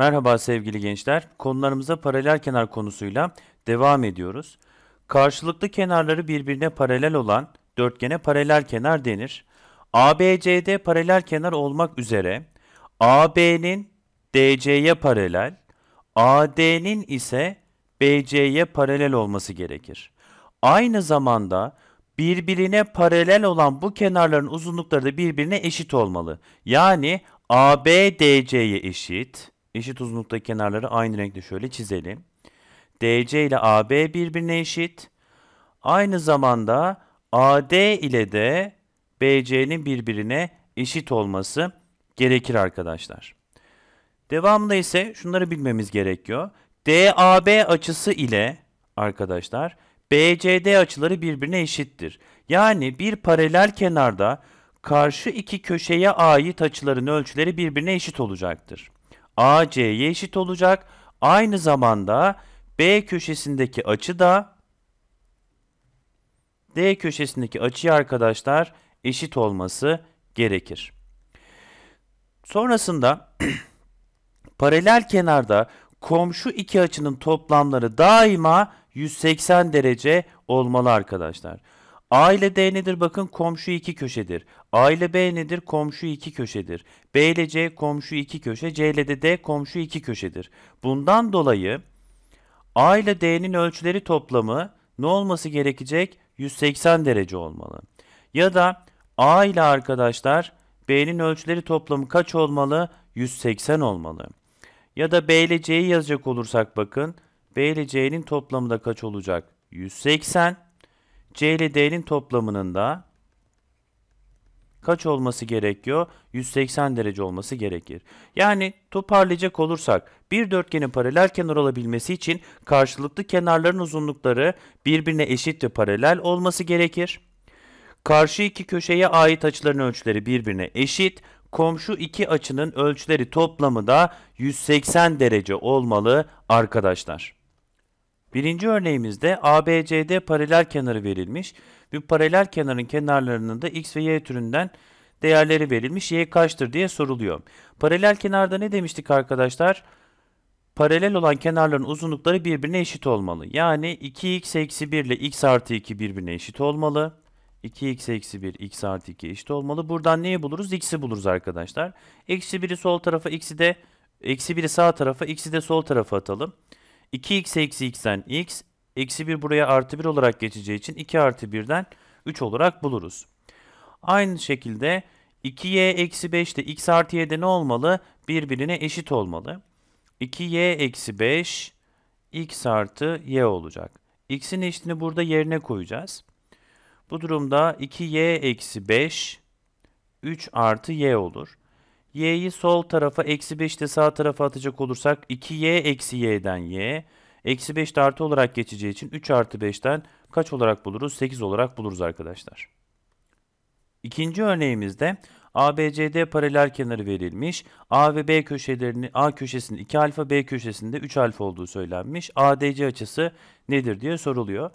Merhaba sevgili gençler. Konularımıza paralel kenar konusuyla devam ediyoruz. Karşılıklı kenarları birbirine paralel olan dörtgene paralel kenar denir. ABCD paralel kenar olmak üzere AB'nin DC'ye paralel, AD'nin ise BC'ye paralel olması gerekir. Aynı zamanda birbirine paralel olan bu kenarların uzunlukları da birbirine eşit olmalı. Yani AB DC'ye eşit, eşit uzunluktaki kenarları aynı renkte şöyle çizelim. DC ile AB birbirine eşit. Aynı zamanda AD ile de BC'nin birbirine eşit olması gerekir arkadaşlar. Devamında ise şunları bilmemiz gerekiyor. DAB açısı ile arkadaşlar BCD açıları birbirine eşittir. Yani bir paralel kenarda karşı iki köşeye ait açıların ölçüleri birbirine eşit olacaktır. AC'ye eşit olacak. Aynı zamanda B köşesindeki açı da D köşesindeki açıya arkadaşlar eşit olması gerekir. Sonrasında paralel kenarda komşu iki açının toplamları daima 180 derece olmalı arkadaşlar. A ile D nedir? Bakın komşu iki köşedir. A ile B nedir? Komşu iki köşedir. B ile C komşu iki köşe. C ile de D komşu iki köşedir. Bundan dolayı A ile D'nin ölçüleri toplamı ne olması gerekecek? 180 derece olmalı. Ya da A ile arkadaşlar B'nin ölçüleri toplamı kaç olmalı? 180 olmalı. Ya da B ile C'yi yazacak olursak bakın. B ile C'nin toplamı da kaç olacak? 180. C ile D'nin toplamının da kaç olması gerekiyor? 180 derece olması gerekir. Yani toparlayacak olursak bir dörtgenin paralel kenar olabilmesi için karşılıklı kenarların uzunlukları birbirine eşit ve paralel olması gerekir. Karşı iki köşeye ait açıların ölçüleri birbirine eşit. Komşu iki açının ölçüleri toplamı da 180 derece olmalı arkadaşlar. Birinci örneğimizde ABCD paralel kenarı verilmiş. Bu paralel kenarın kenarlarının da x ve y türünden değerleri verilmiş. Y kaçtır diye soruluyor. Paralel kenarda ne demiştik arkadaşlar? Paralel olan kenarların uzunlukları birbirine eşit olmalı. Yani 2x eksi 1 ile x artı 2 birbirine eşit olmalı. 2x eksi 1 x artı 2 eşit olmalı. Buradan neyi buluruz? x'i buluruz arkadaşlar. Eksi 1'i sol tarafa x'i de eksi 1'i sağ tarafa x'i de sol tarafa atalım. 2x eksi x'ten x, eksi 1 buraya artı 1 olarak geçeceği için 2 artı 1'den 3 olarak buluruz. Aynı şekilde 2y eksi 5 de x artı y'de ne olmalı? Birbirine eşit olmalı. 2y eksi 5 x artı y olacak. x'in eşitini burada yerine koyacağız. Bu durumda 2y eksi 5 3 artı y olur y'yi sol tarafa eksi 5 de sağ tarafa atacak olursak 2y eksi y'den y. Eksi 5 de artı olarak geçeceği için 3 artı 5'ten kaç olarak buluruz? 8 olarak buluruz arkadaşlar. İkinci örneğimizde ABCD paralel kenarı verilmiş. A ve B köşelerini A köşesinin 2 alfa, B köşesinde 3 alfa olduğu söylenmiş. ADC açısı nedir diye soruluyor.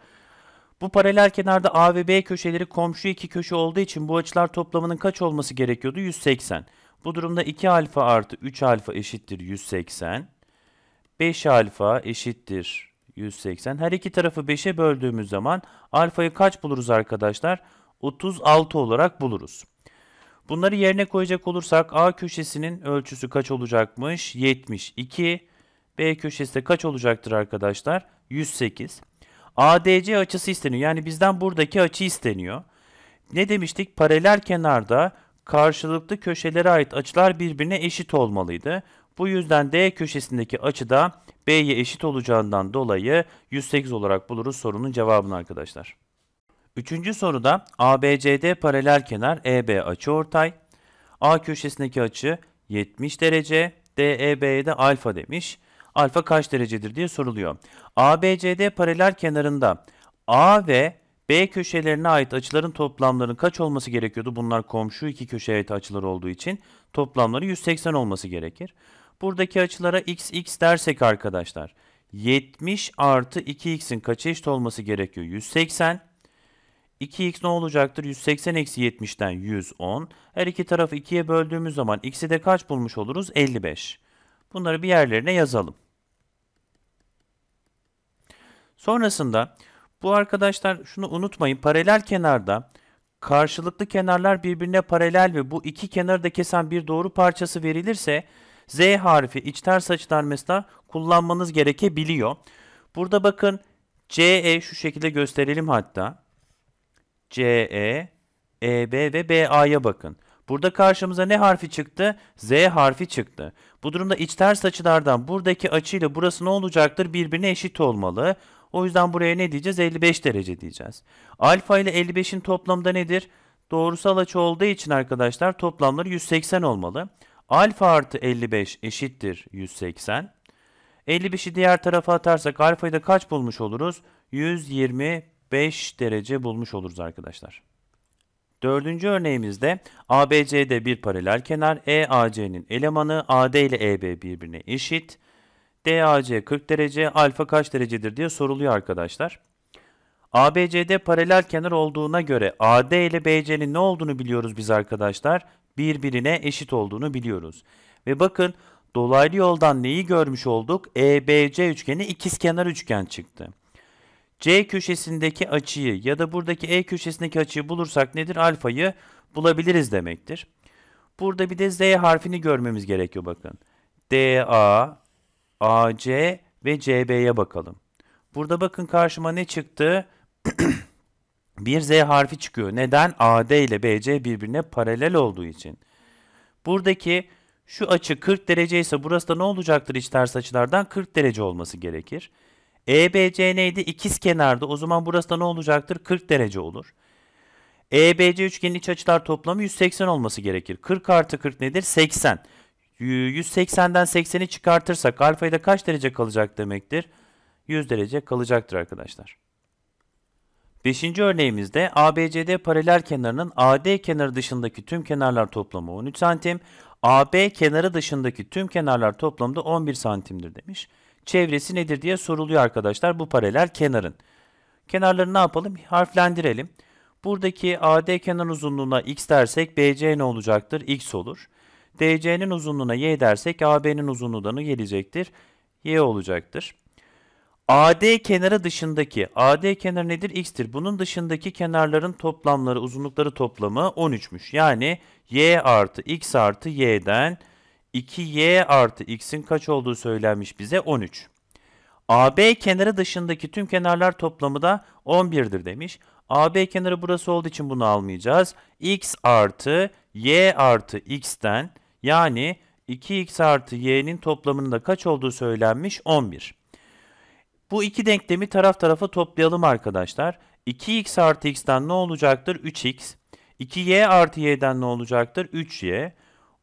Bu paralel kenarda A ve B köşeleri komşu iki köşe olduğu için bu açılar toplamının kaç olması gerekiyordu? 180. Bu durumda 2 alfa artı 3 alfa eşittir 180. 5 alfa eşittir 180. Her iki tarafı 5'e böldüğümüz zaman alfayı kaç buluruz arkadaşlar? 36 olarak buluruz. Bunları yerine koyacak olursak A köşesinin ölçüsü kaç olacakmış? 72. B köşesi de kaç olacaktır arkadaşlar? 108. ADC açısı isteniyor. Yani bizden buradaki açı isteniyor. Ne demiştik? Paralel kenarda karşılıklı köşelere ait açılar birbirine eşit olmalıydı. Bu yüzden D köşesindeki açı da B'ye eşit olacağından dolayı 108 olarak buluruz sorunun cevabını arkadaşlar. Üçüncü soruda ABCD paralel kenar EB açı ortay. A köşesindeki açı 70 derece, DEB'ye de alfa demiş. Alfa kaç derecedir diye soruluyor. ABCD paralel kenarında A ve B köşelerine ait açıların toplamlarının kaç olması gerekiyordu? Bunlar komşu iki köşeye ait açılar olduğu için toplamları 180 olması gerekir. Buradaki açılara x x dersek arkadaşlar 70 artı 2x'in kaç eşit olması gerekiyor? 180. 2x ne olacaktır? 180 eksi 70'ten 110. Her iki tarafı 2'ye böldüğümüz zaman x'i de kaç bulmuş oluruz? 55. Bunları bir yerlerine yazalım. Sonrasında bu arkadaşlar şunu unutmayın. Paralel kenarda karşılıklı kenarlar birbirine paralel ve bu iki kenarı da kesen bir doğru parçası verilirse Z harfi iç ters açılar mesela kullanmanız gerekebiliyor. Burada bakın CE şu şekilde gösterelim hatta. CE, EB ve BA'ya bakın. Burada karşımıza ne harfi çıktı? Z harfi çıktı. Bu durumda iç ters açılardan buradaki açıyla burası ne olacaktır? Birbirine eşit olmalı. O yüzden buraya ne diyeceğiz? 55 derece diyeceğiz. Alfa ile 55'in toplamda nedir? Doğrusal açı olduğu için arkadaşlar toplamları 180 olmalı. Alfa artı 55 eşittir 180. 55'i diğer tarafa atarsak alfayı da kaç bulmuş oluruz? 125 derece bulmuş oluruz arkadaşlar. Dördüncü örneğimizde ABC'de bir paralel kenar EAC'nin elemanı AD ile EB birbirine eşit. DAC 40 derece, alfa kaç derecedir diye soruluyor arkadaşlar. ABCD paralel kenar olduğuna göre AD ile BC'nin ne olduğunu biliyoruz biz arkadaşlar. Birbirine eşit olduğunu biliyoruz. Ve bakın dolaylı yoldan neyi görmüş olduk? EBC üçgeni ikizkenar üçgen çıktı. C köşesindeki açıyı ya da buradaki E köşesindeki açıyı bulursak nedir? Alfayı bulabiliriz demektir. Burada bir de Z harfini görmemiz gerekiyor bakın. DA, AC ve CB'ye bakalım. Burada bakın karşıma ne çıktı? bir Z harfi çıkıyor. Neden? AD ile BC birbirine paralel olduğu için. Buradaki şu açı 40 derece ise burası da ne olacaktır iç ters açılardan? 40 derece olması gerekir. EBC neydi? İkiz kenarda. O zaman burası da ne olacaktır? 40 derece olur. EBC üçgenin iç açılar toplamı 180 olması gerekir. 40 artı 40 nedir? 80. 180'den 80'i çıkartırsak alfayı da kaç derece kalacak demektir? 100 derece kalacaktır arkadaşlar. Beşinci örneğimizde ABCD paralel kenarının AD kenarı dışındaki tüm kenarlar toplamı 13 santim, AB kenarı dışındaki tüm kenarlar toplamı da 11 santimdir demiş. Çevresi nedir diye soruluyor arkadaşlar bu paralel kenarın. Kenarları ne yapalım? Harflendirelim. Buradaki AD kenar uzunluğuna x dersek BC ne olacaktır? X olur. DC'nin uzunluğuna y dersek AB'nin uzunluğundan gelecektir. Y olacaktır. AD kenarı dışındaki, AD kenarı nedir? X'tir. Bunun dışındaki kenarların toplamları, uzunlukları toplamı 13'müş. Yani Y artı X artı Y'den 2Y artı X'in kaç olduğu söylenmiş bize 13. AB kenarı dışındaki tüm kenarlar toplamı da 11'dir demiş. AB kenarı burası olduğu için bunu almayacağız. X artı Y artı X'ten yani 2x artı y'nin toplamının da kaç olduğu söylenmiş? 11. Bu iki denklemi taraf tarafa toplayalım arkadaşlar. 2x artı x'ten ne olacaktır? 3x. 2y artı y'den ne olacaktır? 3y.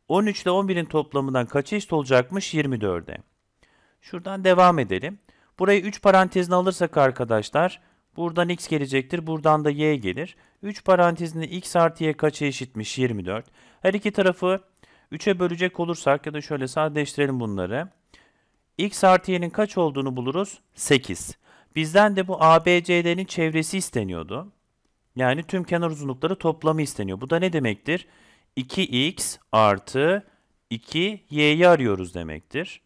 13 ile 11'in toplamından kaç eşit olacakmış? 24'e. Şuradan devam edelim. Burayı 3 parantezine alırsak arkadaşlar buradan x gelecektir. Buradan da y gelir. 3 parantezine x artı y kaça eşitmiş? 24. Her iki tarafı 3'e bölecek olursak ya da şöyle sadeleştirelim bunları. X artı y'nin kaç olduğunu buluruz? 8. Bizden de bu ABCD'nin çevresi isteniyordu. Yani tüm kenar uzunlukları toplamı isteniyor. Bu da ne demektir? 2x artı 2y'yi arıyoruz demektir.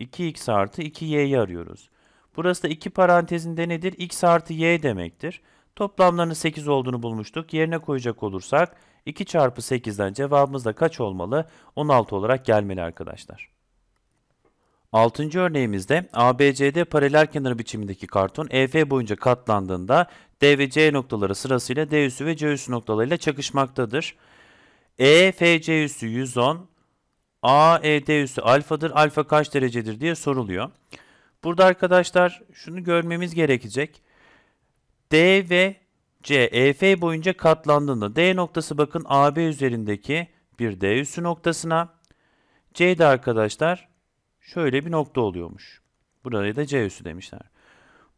2x artı 2y'yi arıyoruz. Burası da 2 parantezinde nedir? x artı y demektir. Toplamlarının 8 olduğunu bulmuştuk. Yerine koyacak olursak 2 çarpı 8'den cevabımız da kaç olmalı? 16 olarak gelmeli arkadaşlar. Altıncı örneğimizde ABCD paralel kenarı biçimindeki karton EF boyunca katlandığında D ve C noktaları sırasıyla D üssü ve C üssü noktalarıyla çakışmaktadır. EFC üssü 110, AED üssü alfadır. Alfa kaç derecedir diye soruluyor. Burada arkadaşlar şunu görmemiz gerekecek. D ve C, EF boyunca katlandığında D noktası bakın AB üzerindeki bir D üssü noktasına. C de arkadaşlar şöyle bir nokta oluyormuş. Burayı da C üssü demişler.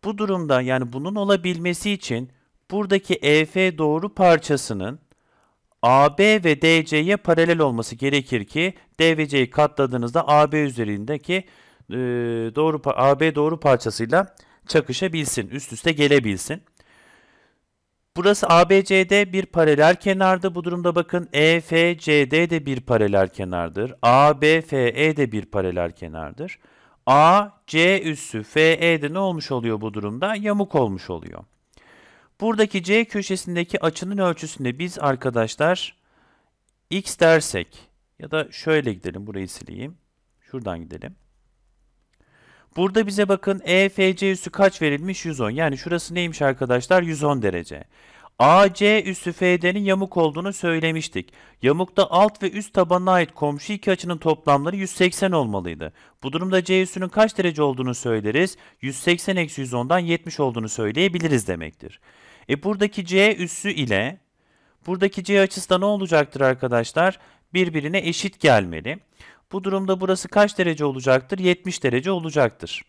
Bu durumda yani bunun olabilmesi için buradaki EF doğru parçasının AB ve DC'ye paralel olması gerekir ki D ve C'yi katladığınızda AB üzerindeki e, doğru AB doğru parçasıyla çakışabilsin, üst üste gelebilsin. Burası ABCD bir paralel kenardı. Bu durumda bakın EFCD de bir paralel kenardır. ABFE de bir paralel kenardır. AC üssü FE de ne olmuş oluyor bu durumda? Yamuk olmuş oluyor. Buradaki C köşesindeki açının ölçüsünde biz arkadaşlar x dersek ya da şöyle gidelim burayı sileyim. Şuradan gidelim. Burada bize bakın EFC üssü kaç verilmiş? 110. Yani şurası neymiş arkadaşlar? 110 derece. AC üssü FD'nin yamuk olduğunu söylemiştik. Yamukta alt ve üst tabanına ait komşu iki açının toplamları 180 olmalıydı. Bu durumda C üssünün kaç derece olduğunu söyleriz? 180-110'dan 70 olduğunu söyleyebiliriz demektir. E buradaki C üssü ile buradaki C açısı da ne olacaktır arkadaşlar? Birbirine eşit gelmeli. Bu durumda burası kaç derece olacaktır? 70 derece olacaktır.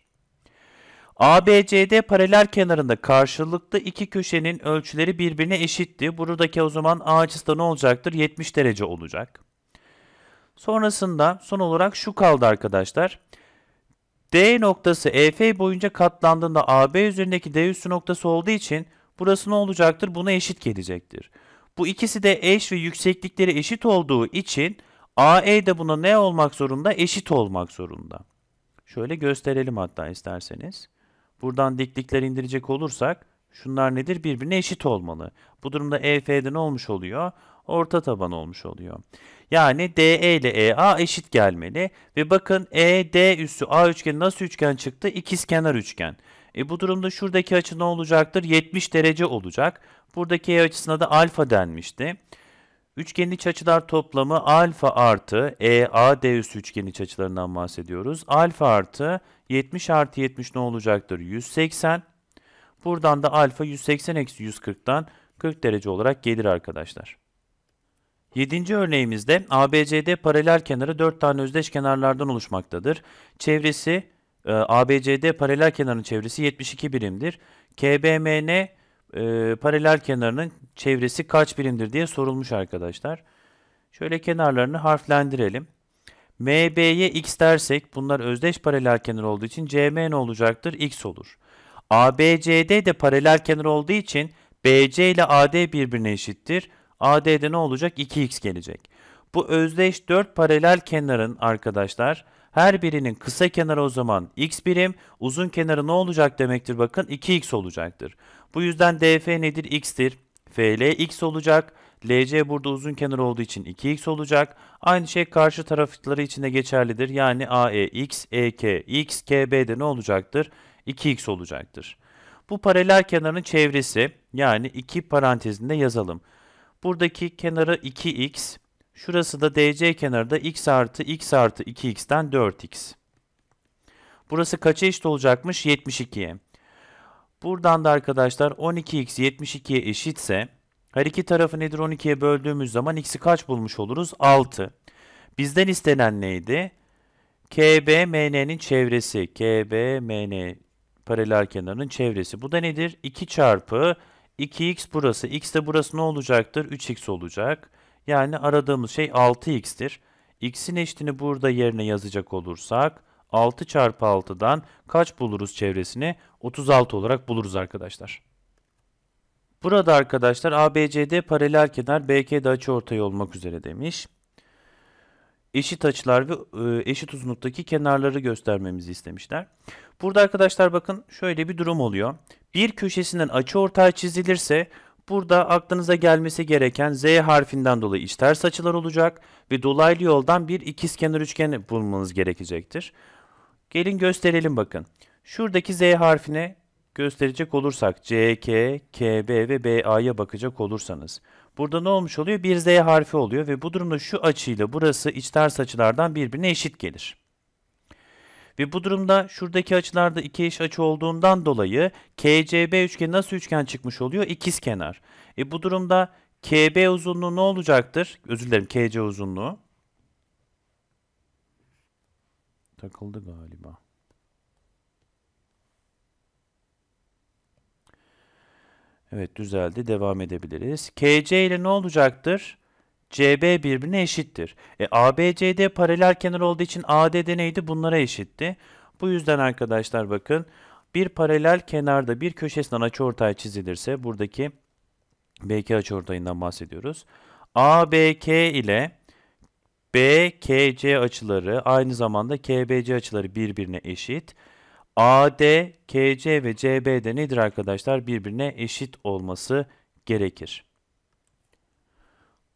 ABCD paralel kenarında karşılıklı iki köşenin ölçüleri birbirine eşitti. Buradaki o zaman A açısı da ne olacaktır? 70 derece olacak. Sonrasında son olarak şu kaldı arkadaşlar. D noktası EF boyunca katlandığında AB üzerindeki D üssü noktası olduğu için burası ne olacaktır? Buna eşit gelecektir. Bu ikisi de eş ve yükseklikleri eşit olduğu için AE de buna ne olmak zorunda? Eşit olmak zorunda. Şöyle gösterelim hatta isterseniz. Buradan diklikler indirecek olursak şunlar nedir? Birbirine eşit olmalı. Bu durumda EF'de ne olmuş oluyor? Orta taban olmuş oluyor. Yani DE ile EA eşit gelmeli. Ve bakın ED üssü A üçgeni nasıl üçgen çıktı? İkiz kenar üçgen. E bu durumda şuradaki açı ne olacaktır? 70 derece olacak. Buradaki E açısına da alfa denmişti. Üçgenin iç açılar toplamı alfa artı e EAD üssü üçgenin iç açılarından bahsediyoruz. Alfa artı 70 artı 70 ne olacaktır? 180. Buradan da alfa 180 eksi 140'tan 40 derece olarak gelir arkadaşlar. Yedinci örneğimizde ABCD paralel kenarı 4 tane özdeş kenarlardan oluşmaktadır. Çevresi e, ABCD paralel kenarın çevresi 72 birimdir. KBMN e, paralel kenarının çevresi kaç birimdir diye sorulmuş arkadaşlar. Şöyle kenarlarını harflendirelim. MB'ye x dersek bunlar özdeş paralel kenar olduğu için CM ne olacaktır? X olur. ABCD de paralel kenar olduğu için BC ile AD birbirine eşittir. AD'de ne olacak? 2x gelecek. Bu özdeş 4 paralel kenarın arkadaşlar her birinin kısa kenarı o zaman x birim, uzun kenarı ne olacak demektir bakın 2x olacaktır. Bu yüzden df nedir? x'tir. fl x olacak. LC burada uzun kenar olduğu için 2x olacak. Aynı şey karşı tarafları için de geçerlidir. Yani AE x, EK, X, KB de ne olacaktır? 2x olacaktır. Bu paralel kenarın çevresi yani 2 parantezinde yazalım. Buradaki kenarı 2x, şurası da DC kenarı da x artı x artı 2x'ten 4x. Burası kaça eşit olacakmış? 72'ye. Buradan da arkadaşlar 12x 72'ye eşitse her iki tarafı nedir 12'ye böldüğümüz zaman x'i kaç bulmuş oluruz? 6. Bizden istenen neydi? KB çevresi. KBMN MN paralel kenarının çevresi. Bu da nedir? 2 çarpı 2x burası. x de burası ne olacaktır? 3x olacak. Yani aradığımız şey 6x'tir. x'in eşitini burada yerine yazacak olursak 6 çarpı 6'dan kaç buluruz çevresini? 36 olarak buluruz arkadaşlar. Burada arkadaşlar ABCD paralel kenar BK'de açıortay olmak üzere demiş. Eşit açılar ve e, eşit uzunluktaki kenarları göstermemizi istemişler. Burada arkadaşlar bakın şöyle bir durum oluyor. Bir köşesinden açıortay çizilirse burada aklınıza gelmesi gereken Z harfinden dolayı içters açılar olacak ve dolaylı yoldan bir ikizkenar üçgen bulmanız gerekecektir. Gelin gösterelim bakın. Şuradaki Z harfine gösterecek olursak C K K B ve B A'ya bakacak olursanız. Burada ne olmuş oluyor? Bir Z harfi oluyor ve bu durumda şu açıyla burası iç ters açılardan birbirine eşit gelir. Ve bu durumda şuradaki açılarda iki eş açı olduğundan dolayı KCB üçgeni nasıl üçgen çıkmış oluyor? İkiz kenar. E bu durumda KB uzunluğu ne olacaktır? Özür dilerim KC uzunluğu. Takıldı galiba. Evet düzeldi. Devam edebiliriz. KC ile ne olacaktır? CB birbirine eşittir. E, ABCD paralel kenar olduğu için ADD neydi? Bunlara eşitti. Bu yüzden arkadaşlar bakın bir paralel kenarda bir köşesinden açıortay çizilirse buradaki BK açıortayından bahsediyoruz. ABK ile BKC açıları aynı zamanda KBC açıları birbirine eşit. AD, KC ve CB'de nedir arkadaşlar? Birbirine eşit olması gerekir.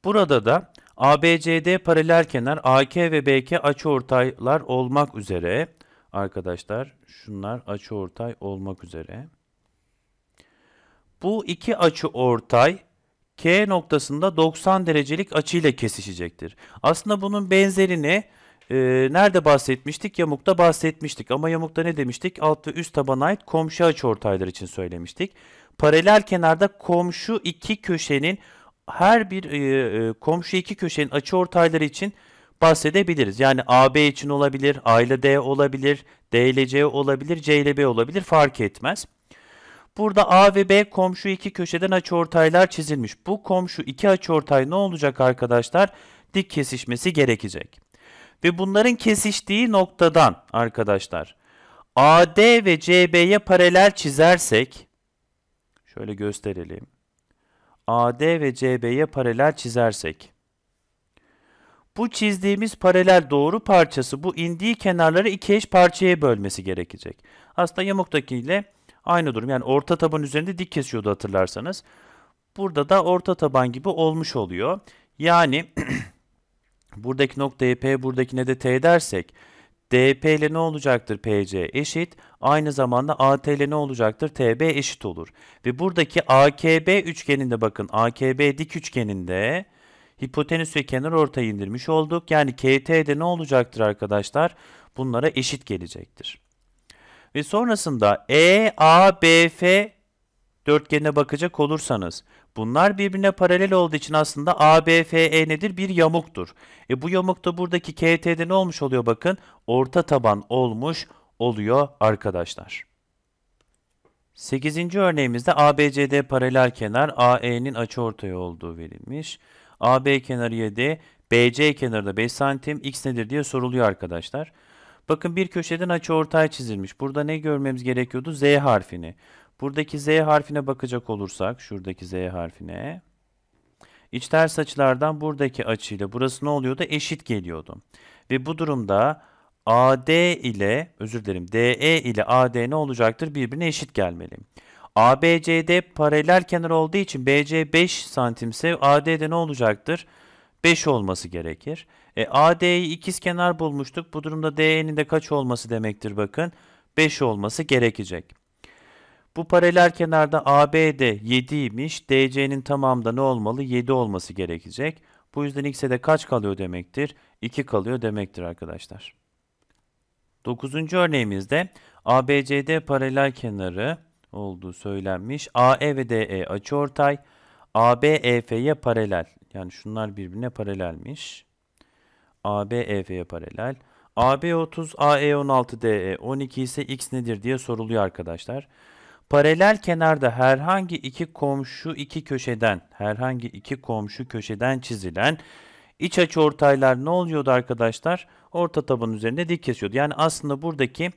Burada da ABCD paralel kenar AK ve BK açıortaylar olmak üzere arkadaşlar şunlar açıortay olmak üzere. Bu iki açıortay K noktasında 90 derecelik açıyla kesişecektir. Aslında bunun benzerini e, ee, nerede bahsetmiştik? Yamukta bahsetmiştik. Ama yamukta ne demiştik? Alt ve üst tabana ait komşu açıortaylar için söylemiştik. Paralel kenarda komşu iki köşenin her bir e, e komşu iki köşenin açıortayları için bahsedebiliriz. Yani AB için olabilir, A ile D olabilir, D ile C olabilir, C ile B olabilir fark etmez. Burada A ve B komşu iki köşeden açıortaylar çizilmiş. Bu komşu iki açıortay ne olacak arkadaşlar? Dik kesişmesi gerekecek. Ve bunların kesiştiği noktadan arkadaşlar AD ve CB'ye paralel çizersek şöyle gösterelim. AD ve CB'ye paralel çizersek bu çizdiğimiz paralel doğru parçası bu indiği kenarları iki eş parçaya bölmesi gerekecek. Aslında yamuktakiyle ile Aynı durum yani orta taban üzerinde dik kesiyordu hatırlarsanız. Burada da orta taban gibi olmuş oluyor. Yani buradaki noktayı e P buradakine de T dersek DP ile ne olacaktır PC eşit aynı zamanda AT ile ne olacaktır TB eşit olur. Ve buradaki AKB üçgeninde bakın AKB dik üçgeninde hipotenüs ve kenar ortayı indirmiş olduk. Yani KT de ne olacaktır arkadaşlar? Bunlara eşit gelecektir. Ve sonrasında E, A, B, F dörtgenine bakacak olursanız bunlar birbirine paralel olduğu için aslında A, B, F, E nedir? Bir yamuktur. E bu yamukta buradaki KT'de ne olmuş oluyor bakın? Orta taban olmuş oluyor arkadaşlar. Sekizinci örneğimizde ABCD paralel kenar AE'nin açıortay olduğu verilmiş. AB kenarı 7, BC kenarı da 5 santim, x nedir diye soruluyor arkadaşlar. Bakın bir köşeden açı ortaya çizilmiş. Burada ne görmemiz gerekiyordu? Z harfini. Buradaki Z harfine bakacak olursak, şuradaki Z harfine. İç ters açılardan buradaki açıyla burası ne oluyordu? Eşit geliyordu. Ve bu durumda AD ile, özür dilerim, DE ile AD ne olacaktır? Birbirine eşit gelmeli. ABCD paralel kenar olduğu için BC 5 santimse AD de ne olacaktır? 5 olması gerekir. E, AD'yi ikiz kenar bulmuştuk. Bu durumda DE'nin de kaç olması demektir bakın. 5 olması gerekecek. Bu paralel kenarda de 7 imiş. DC'nin tamamda ne olmalı? 7 olması gerekecek. Bu yüzden X'e de kaç kalıyor demektir? 2 kalıyor demektir arkadaşlar. 9. örneğimizde ABCD paralel kenarı olduğu söylenmiş. AE ve DE açıortay. AB EF'ye paralel. Yani şunlar birbirine paralelmiş. AB e paralel. AB 30, AE 16, DE 12 ise X nedir diye soruluyor arkadaşlar. Paralel kenarda herhangi iki komşu iki köşeden, herhangi iki komşu köşeden çizilen iç açıortaylar ne oluyordu arkadaşlar? Orta taban üzerinde dik kesiyordu. Yani aslında buradaki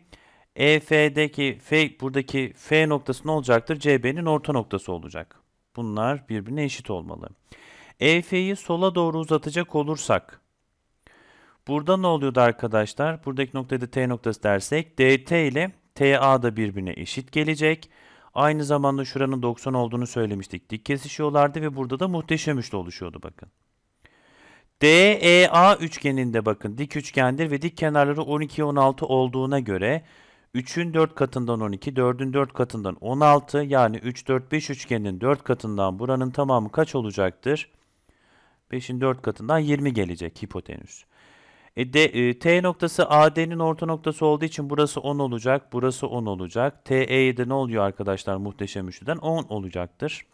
EF'deki F buradaki F noktası ne olacaktır? CB'nin orta noktası olacak. Bunlar birbirine eşit olmalı. EF'yi sola doğru uzatacak olursak Burada ne oluyordu arkadaşlar? Buradaki noktaya da T noktası dersek DT ile TA da birbirine eşit gelecek. Aynı zamanda şuranın 90 olduğunu söylemiştik. Dik kesişiyorlardı ve burada da muhteşem üçlü oluşuyordu bakın. DEA üçgeninde bakın dik üçgendir ve dik kenarları 12 16 olduğuna göre 3'ün 4 katından 12, 4'ün 4 katından 16 yani 3 4 5 üçgenin 4 katından buranın tamamı kaç olacaktır? 5'in 4 katından 20 gelecek hipotenüs. E, de, e, T noktası AD'nin orta noktası olduğu için burası 10 olacak. Burası 10 olacak. TE'ye de ne oluyor arkadaşlar muhteşem üçlüden? 10 olacaktır.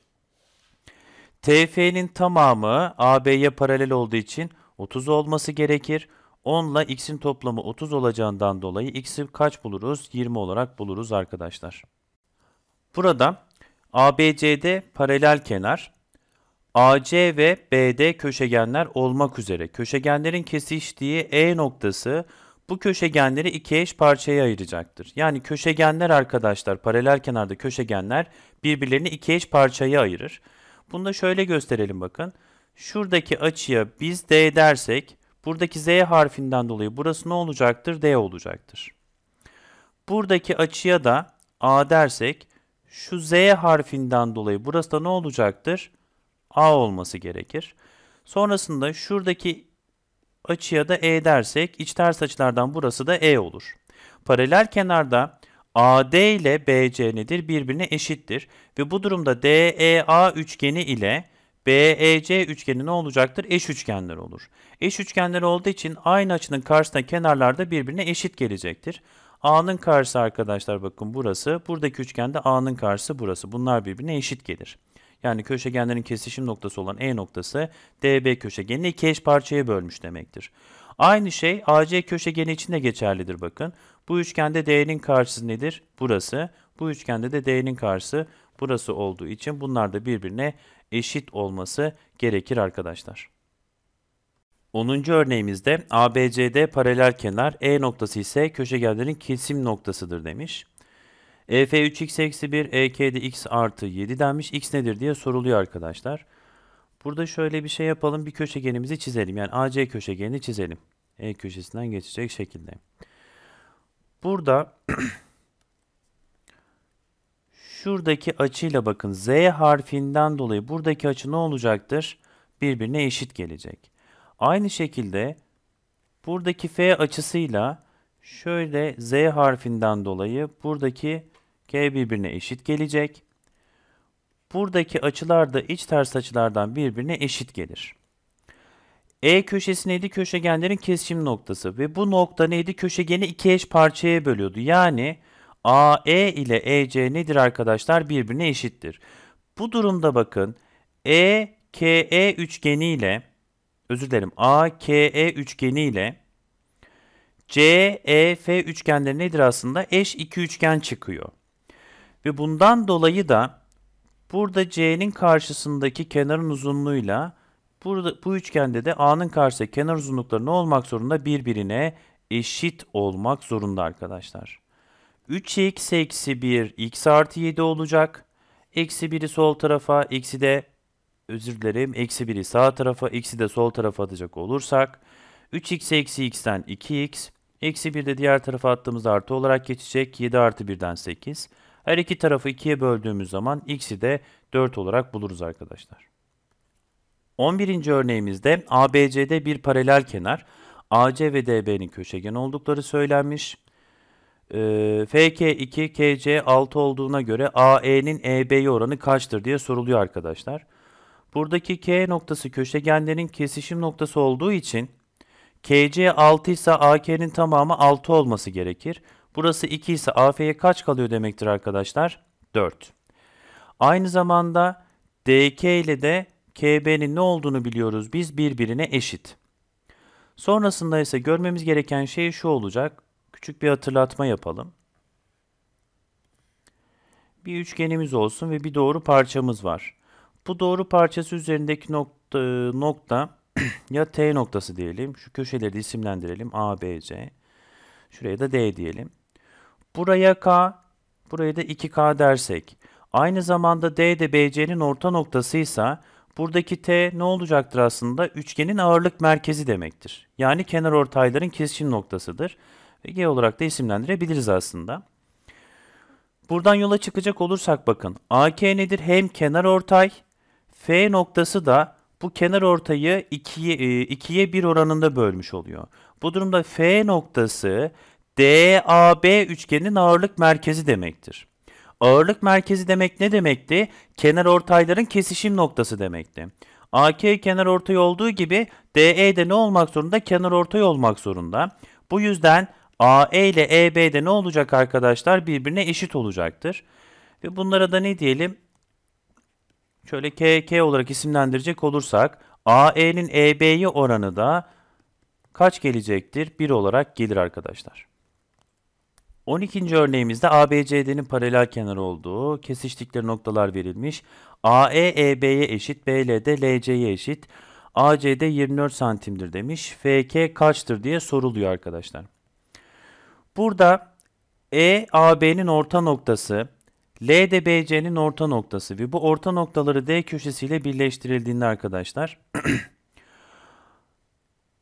TF'nin tamamı AB'ye paralel olduğu için 30 olması gerekir. 10 ile x'in toplamı 30 olacağından dolayı x'i kaç buluruz? 20 olarak buluruz arkadaşlar. Burada ABCD paralel kenar AC ve BD köşegenler olmak üzere köşegenlerin kesiştiği E noktası bu köşegenleri iki eş parçaya ayıracaktır. Yani köşegenler arkadaşlar paralel kenarda köşegenler birbirlerini iki eş parçaya ayırır. Bunu da şöyle gösterelim bakın. Şuradaki açıya biz D dersek buradaki Z harfinden dolayı burası ne olacaktır? D olacaktır. Buradaki açıya da A dersek şu Z harfinden dolayı burası da ne olacaktır? A olması gerekir. Sonrasında şuradaki açıya da E dersek iç ters açılardan burası da E olur. Paralel kenarda AD ile BC nedir? Birbirine eşittir. Ve bu durumda DEA üçgeni ile BEC üçgeni ne olacaktır? Eş üçgenler olur. Eş üçgenler olduğu için aynı açının karşısına kenarlarda birbirine eşit gelecektir. A'nın karşısı arkadaşlar bakın burası. Buradaki üçgende A'nın karşısı burası. Bunlar birbirine eşit gelir. Yani köşegenlerin kesişim noktası olan E noktası DB köşegenini iki eş parçaya bölmüş demektir. Aynı şey AC köşegeni için de geçerlidir bakın. Bu üçgende D'nin karşısı nedir? Burası. Bu üçgende de D'nin karşısı burası olduğu için bunlar da birbirine eşit olması gerekir arkadaşlar. 10. örneğimizde ABCD paralel kenar, E noktası ise köşegenlerin kesim noktasıdır demiş. EF3x eksi 1 EK'de x artı 7 denmiş. X nedir diye soruluyor arkadaşlar. Burada şöyle bir şey yapalım. Bir köşegenimizi çizelim. Yani AC köşegenini çizelim. E köşesinden geçecek şekilde. Burada şuradaki açıyla bakın. Z harfinden dolayı buradaki açı ne olacaktır? Birbirine eşit gelecek. Aynı şekilde buradaki F açısıyla şöyle Z harfinden dolayı buradaki K birbirine eşit gelecek. Buradaki açılar da iç ters açılardan birbirine eşit gelir. E köşesi neydi? Köşegenlerin kesişim noktası. Ve bu nokta neydi? Köşegeni iki eş parçaya bölüyordu. Yani AE ile EC nedir arkadaşlar? Birbirine eşittir. Bu durumda bakın EKE üçgeni ile özür dilerim AKE üçgeni ile CEF üçgenleri nedir aslında? Eş iki üçgen çıkıyor. Ve bundan dolayı da burada C'nin karşısındaki kenarın uzunluğuyla burada, bu üçgende de A'nın karşısındaki kenar uzunlukları ne olmak zorunda? Birbirine eşit olmak zorunda arkadaşlar. 3x eksi 1 x artı 7 olacak. Eksi 1'i sol tarafa, eksi de özür dilerim. Eksi 1'i sağ tarafa, eksi de sol tarafa atacak olursak 3x eksi x'ten 2x. Eksi 1 de diğer tarafa attığımızda artı olarak geçecek. 7 artı 1'den 8. Her iki tarafı 2'ye böldüğümüz zaman x'i de 4 olarak buluruz arkadaşlar. 11. örneğimizde ABC'de bir paralel kenar AC ve DB'nin köşegen oldukları söylenmiş. E, FK2, KC 6 olduğuna göre AE'nin EB'ye oranı kaçtır diye soruluyor arkadaşlar. Buradaki K noktası köşegenlerin kesişim noktası olduğu için KC 6 ise AK'nin tamamı 6 olması gerekir. Burası 2 ise AF'ye kaç kalıyor demektir arkadaşlar? 4. Aynı zamanda DK ile de KB'nin ne olduğunu biliyoruz biz birbirine eşit. Sonrasında ise görmemiz gereken şey şu olacak. Küçük bir hatırlatma yapalım. Bir üçgenimiz olsun ve bir doğru parçamız var. Bu doğru parçası üzerindeki nokta, nokta ya T noktası diyelim. Şu köşeleri de isimlendirelim. A, B, C. Şuraya da D diyelim. Buraya K, buraya da 2K dersek. Aynı zamanda D de BC'nin orta noktasıysa buradaki T ne olacaktır aslında? Üçgenin ağırlık merkezi demektir. Yani kenar ortayların kesişim noktasıdır. Ve G olarak da isimlendirebiliriz aslında. Buradan yola çıkacak olursak bakın. AK nedir? Hem kenar ortay. F noktası da bu kenar ortayı 2'ye 1 e, oranında bölmüş oluyor. Bu durumda F noktası DAB üçgenin ağırlık merkezi demektir. Ağırlık merkezi demek ne demekti? Kenar ortayların kesişim noktası demekti. AK kenar ortay olduğu gibi DE de ne olmak zorunda? Kenar ortay olmak zorunda. Bu yüzden AE ile EB de ne olacak arkadaşlar? Birbirine eşit olacaktır. Ve bunlara da ne diyelim? Şöyle KK olarak isimlendirecek olursak AE'nin EB'yi oranı da kaç gelecektir? 1 olarak gelir arkadaşlar. 12. örneğimizde ABCD'nin paralel kenarı olduğu, kesiştikleri noktalar verilmiş. AE EB'ye eşit, BL'de LC'ye eşit. AC'de 24 santimdir demiş. FK kaçtır diye soruluyor arkadaşlar. Burada E AB'nin orta noktası, L de BC'nin orta noktası ve bu orta noktaları D köşesiyle birleştirildiğinde arkadaşlar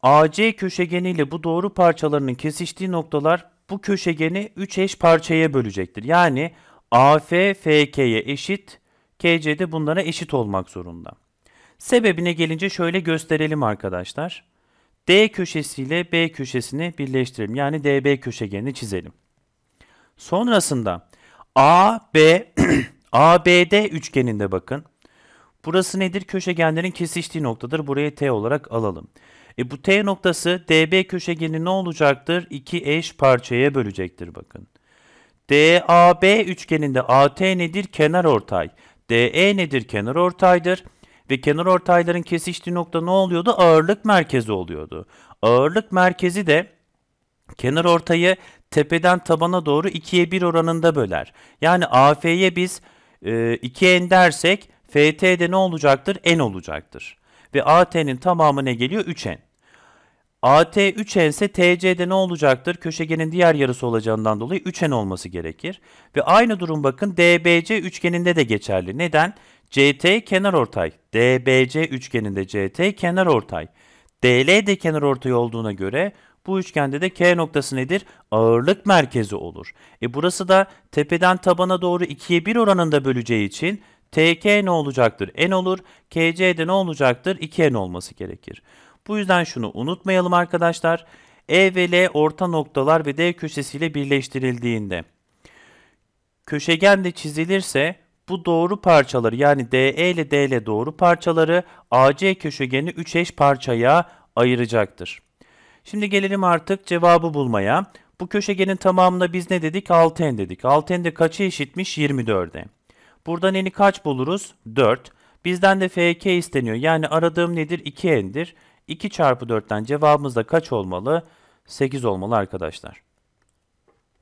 AC köşegeniyle bu doğru parçalarının kesiştiği noktalar bu köşegeni 3 eş parçaya bölecektir. Yani AF FK'ye eşit, KC de bunlara eşit olmak zorunda. Sebebine gelince şöyle gösterelim arkadaşlar. D köşesiyle B köşesini birleştirelim. Yani DB köşegenini çizelim. Sonrasında AB ABD üçgeninde bakın. Burası nedir? Köşegenlerin kesiştiği noktadır. Burayı T olarak alalım. E bu T noktası DB köşegeni ne olacaktır? İki eş parçaya bölecektir bakın. DAB üçgeninde AT nedir? Kenar ortay. DE nedir? Kenar ortaydır. Ve kenar ortayların kesiştiği nokta ne oluyordu? Ağırlık merkezi oluyordu. Ağırlık merkezi de kenar ortayı tepeden tabana doğru 2'ye 1 oranında böler. Yani AF'ye biz e, 2N dersek FT'de ne olacaktır? N olacaktır. Ve AT'nin tamamı ne geliyor? 3N. AT 3n ise TC'de ne olacaktır? Köşegenin diğer yarısı olacağından dolayı 3n olması gerekir. Ve aynı durum bakın DBC üçgeninde de geçerli. Neden? CT kenarortay. DBC üçgeninde CT kenarortay. DL de kenarortay olduğuna göre bu üçgende de K noktası nedir? Ağırlık merkezi olur. E burası da tepeden tabana doğru 2'ye 1 oranında böleceği için TK ne olacaktır? N olur. KC de ne olacaktır? 2N olması gerekir. Bu yüzden şunu unutmayalım arkadaşlar. E ve L orta noktalar ve D köşesiyle birleştirildiğinde köşegen de çizilirse bu doğru parçaları yani DE ile DL doğru parçaları AC köşegeni 3 eş parçaya ayıracaktır. Şimdi gelelim artık cevabı bulmaya. Bu köşegenin tamamına biz ne dedik? 6n dedik. 6n de kaça eşitmiş? 24'e. Buradan n'i kaç buluruz? 4. Bizden de fk isteniyor. Yani aradığım nedir? 2n'dir. 2 çarpı 4'ten cevabımız da kaç olmalı? 8 olmalı arkadaşlar.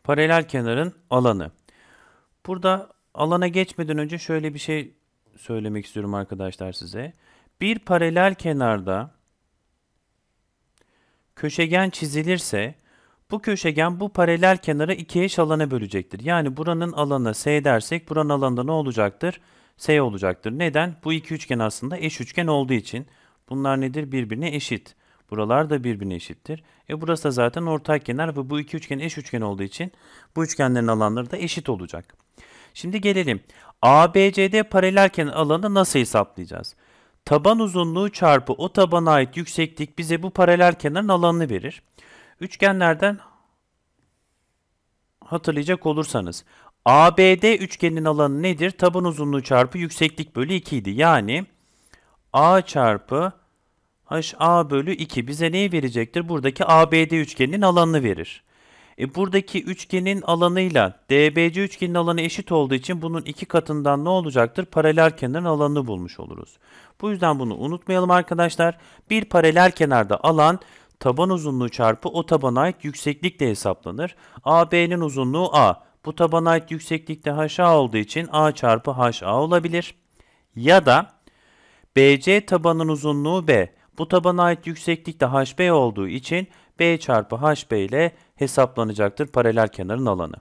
Paralel kenarın alanı. Burada alana geçmeden önce şöyle bir şey söylemek istiyorum arkadaşlar size. Bir paralel kenarda köşegen çizilirse bu köşegen bu paralel kenarı iki eş alana bölecektir. Yani buranın alanı S dersek buranın alanında ne olacaktır? S olacaktır. Neden? Bu iki üçgen aslında eş üçgen olduğu için. Bunlar nedir? Birbirine eşit. Buralar da birbirine eşittir. E burası da zaten ortak kenar ve bu iki üçgen eş üçgen olduğu için bu üçgenlerin alanları da eşit olacak. Şimdi gelelim. ABCD paralel kenar alanı nasıl hesaplayacağız? Taban uzunluğu çarpı o tabana ait yükseklik bize bu paralel kenarın alanını verir. Üçgenlerden hatırlayacak olursanız ABD üçgeninin alanı nedir? Taban uzunluğu çarpı yükseklik bölü 2 idi. Yani a çarpı A bölü 2 bize neyi verecektir? Buradaki ABD üçgeninin alanını verir. E buradaki üçgenin alanıyla DBC üçgenin alanı eşit olduğu için bunun iki katından ne olacaktır? Paralel kenarın alanını bulmuş oluruz. Bu yüzden bunu unutmayalım arkadaşlar. Bir paralel kenarda alan taban uzunluğu çarpı o tabana ait yükseklikle hesaplanır. AB'nin uzunluğu A. Bu tabana ait yükseklikte HA olduğu için A çarpı HA olabilir. Ya da BC tabanın uzunluğu B. Bu tabana ait yükseklik de HB olduğu için B çarpı HB ile hesaplanacaktır paralel kenarın alanı.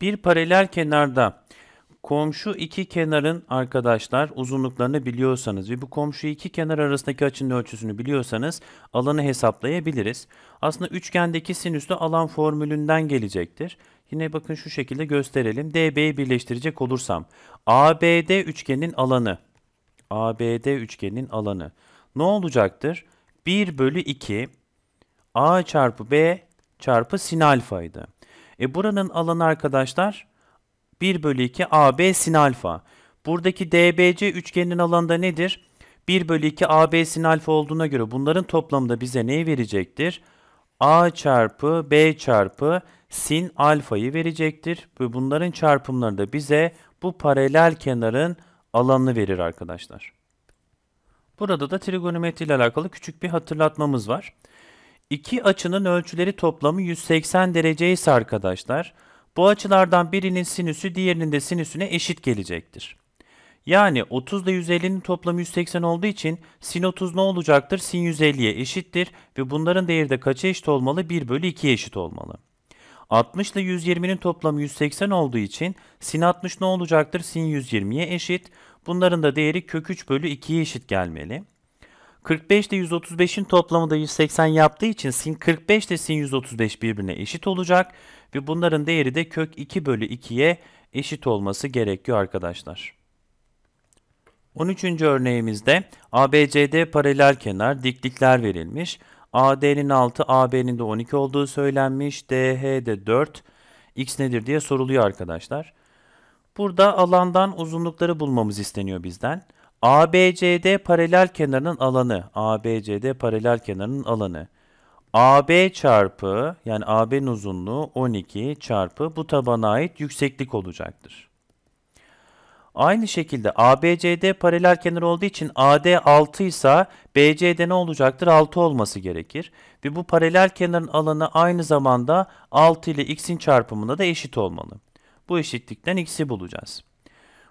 Bir paralel kenarda komşu iki kenarın arkadaşlar uzunluklarını biliyorsanız ve bu komşu iki kenar arasındaki açının ölçüsünü biliyorsanız alanı hesaplayabiliriz. Aslında üçgendeki sinüslü alan formülünden gelecektir. Yine bakın şu şekilde gösterelim. DB'yi birleştirecek olursam ABD üçgenin alanı ABD üçgeninin alanı. Ne olacaktır? 1 bölü 2 A çarpı B çarpı sin alfa idi. E buranın alanı arkadaşlar 1 bölü 2 AB sin alfa. Buradaki DBC üçgenin alanında nedir? 1 bölü 2 AB sin alfa olduğuna göre bunların toplamı da bize neyi verecektir? A çarpı B çarpı sin alfayı verecektir. Ve bunların çarpımları da bize bu paralel kenarın alanını verir arkadaşlar. Burada da trigonometri ile alakalı küçük bir hatırlatmamız var. İki açının ölçüleri toplamı 180 derece ise arkadaşlar, bu açılardan birinin sinüsü diğerinin de sinüsüne eşit gelecektir. Yani 30 ile 150'nin toplamı 180 olduğu için sin 30 ne olacaktır? Sin 150'ye eşittir ve bunların değeri de kaça eşit olmalı? 1 bölü 2'ye eşit olmalı. 60 ile 120'nin toplamı 180 olduğu için sin 60 ne olacaktır? Sin 120'ye eşit. Bunların da değeri kök 3 bölü 2'ye eşit gelmeli. 45 ile 135'in toplamı da 180 yaptığı için sin 45 ile sin 135 birbirine eşit olacak. Ve bunların değeri de kök 2 bölü 2'ye eşit olması gerekiyor arkadaşlar. 13. örneğimizde ABCD paralel kenar diklikler verilmiş. AD'nin 6, AB'nin de 12 olduğu söylenmiş. DH de 4. X nedir diye soruluyor arkadaşlar. Burada alandan uzunlukları bulmamız isteniyor bizden. ABCD paralel kenarının alanı. ABCD paralel kenarının alanı. AB çarpı yani AB'nin uzunluğu 12 çarpı bu tabana ait yükseklik olacaktır. Aynı şekilde ABCD paralel kenar olduğu için AD 6 ise BCD ne olacaktır? 6 olması gerekir. Ve bu paralel kenarın alanı aynı zamanda 6 ile x'in çarpımına da eşit olmalı. Bu eşitlikten x'i bulacağız.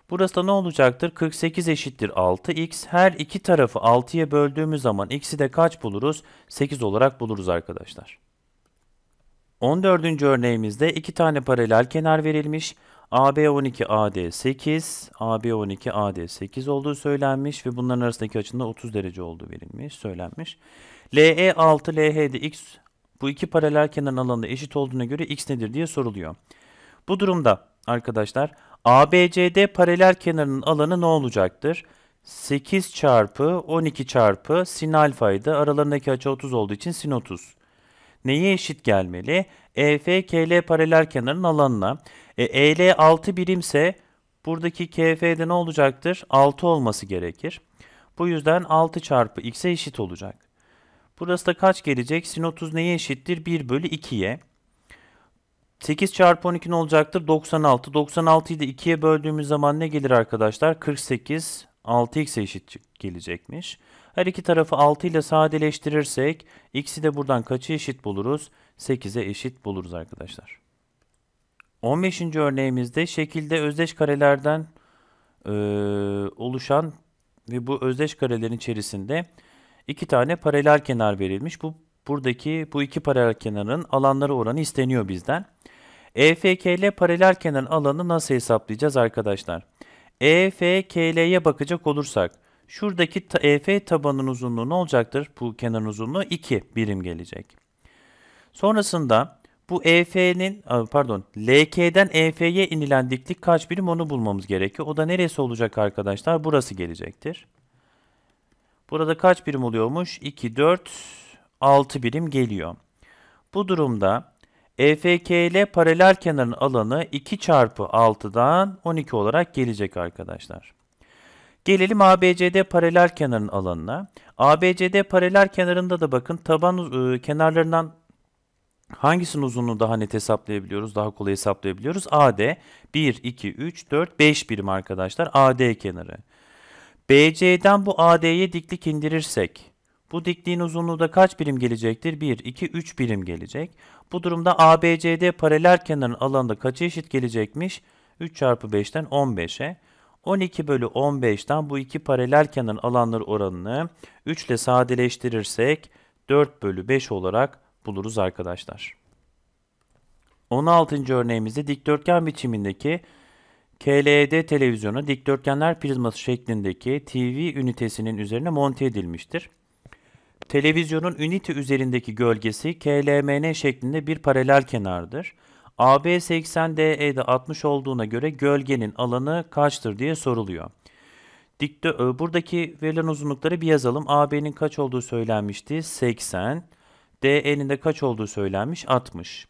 Burası da ne olacaktır? 48 eşittir 6x. Her iki tarafı 6'ya böldüğümüz zaman x'i de kaç buluruz? 8 olarak buluruz arkadaşlar. 14. örneğimizde iki tane paralel kenar verilmiş. AB12AD 8, AB12AD 8 olduğu söylenmiş ve bunların arasındaki açının 30 derece olduğu verilmiş, söylenmiş. LE6, LH'de X bu iki paralel kenarın alanı eşit olduğuna göre X nedir diye soruluyor. Bu durumda arkadaşlar ABCD paralel kenarının alanı ne olacaktır? 8 çarpı 12 çarpı sin alfaydı. Aralarındaki açı 30 olduğu için sin 30. Neye eşit gelmeli? EFKL paralel kenarın alanına. E, EL 6 birimse buradaki KF'de ne olacaktır? 6 olması gerekir. Bu yüzden 6 çarpı x'e eşit olacak. Burası da kaç gelecek? Sin 30 neye eşittir? 1 bölü 2'ye. 8 çarpı 12 ne olacaktır? 96. 96'yı da 2'ye böldüğümüz zaman ne gelir arkadaşlar? 48 6x eşit gelecekmiş. Her iki tarafı 6 ile sadeleştirirsek x'i de buradan kaçı eşit buluruz? 8'e eşit buluruz arkadaşlar. 15. örneğimizde şekilde özdeş karelerden e, oluşan ve bu özdeş karelerin içerisinde iki tane paralel kenar verilmiş. Bu buradaki bu iki paralel kenarın alanları oranı isteniyor bizden. EFKL paralel kenarın alanı nasıl hesaplayacağız arkadaşlar? EFKL'ye bakacak olursak Şuradaki EF tabanın uzunluğu ne olacaktır? Bu kenarın uzunluğu 2 birim gelecek. Sonrasında bu EF'nin pardon LK'den EF'ye inilen diklik kaç birim onu bulmamız gerekiyor. O da neresi olacak arkadaşlar? Burası gelecektir. Burada kaç birim oluyormuş? 2, 4, 6 birim geliyor. Bu durumda EFK ile paralel kenarın alanı 2 çarpı 6'dan 12 olarak gelecek arkadaşlar. Gelelim ABCD paralel kenarın alanına. ABCD paralel kenarında da bakın taban e, kenarlarından hangisinin uzunluğunu daha net hesaplayabiliyoruz, daha kolay hesaplayabiliyoruz? AD 1, 2, 3, 4, 5 birim arkadaşlar AD kenarı. BC'den bu AD'ye diklik indirirsek bu dikliğin uzunluğu da kaç birim gelecektir? 1, 2, 3 birim gelecek. Bu durumda ABCD paralel kenarın alanında kaça eşit gelecekmiş? 3 çarpı 5'ten 15'e. 12 bölü 15'ten bu iki paralel kenarın alanları oranını 3 ile sadeleştirirsek 4 bölü 5 olarak buluruz arkadaşlar. 16. örneğimizde dikdörtgen biçimindeki KLED televizyonu dikdörtgenler prizması şeklindeki TV ünitesinin üzerine monte edilmiştir. Televizyonun ünite üzerindeki gölgesi KLMN şeklinde bir paralel kenardır. AB 80 DE'de 60 olduğuna göre gölgenin alanı kaçtır diye soruluyor. Dikte e, buradaki verilen uzunlukları bir yazalım. AB'nin kaç olduğu söylenmişti? 80. DE'nin de kaç olduğu söylenmiş? 60.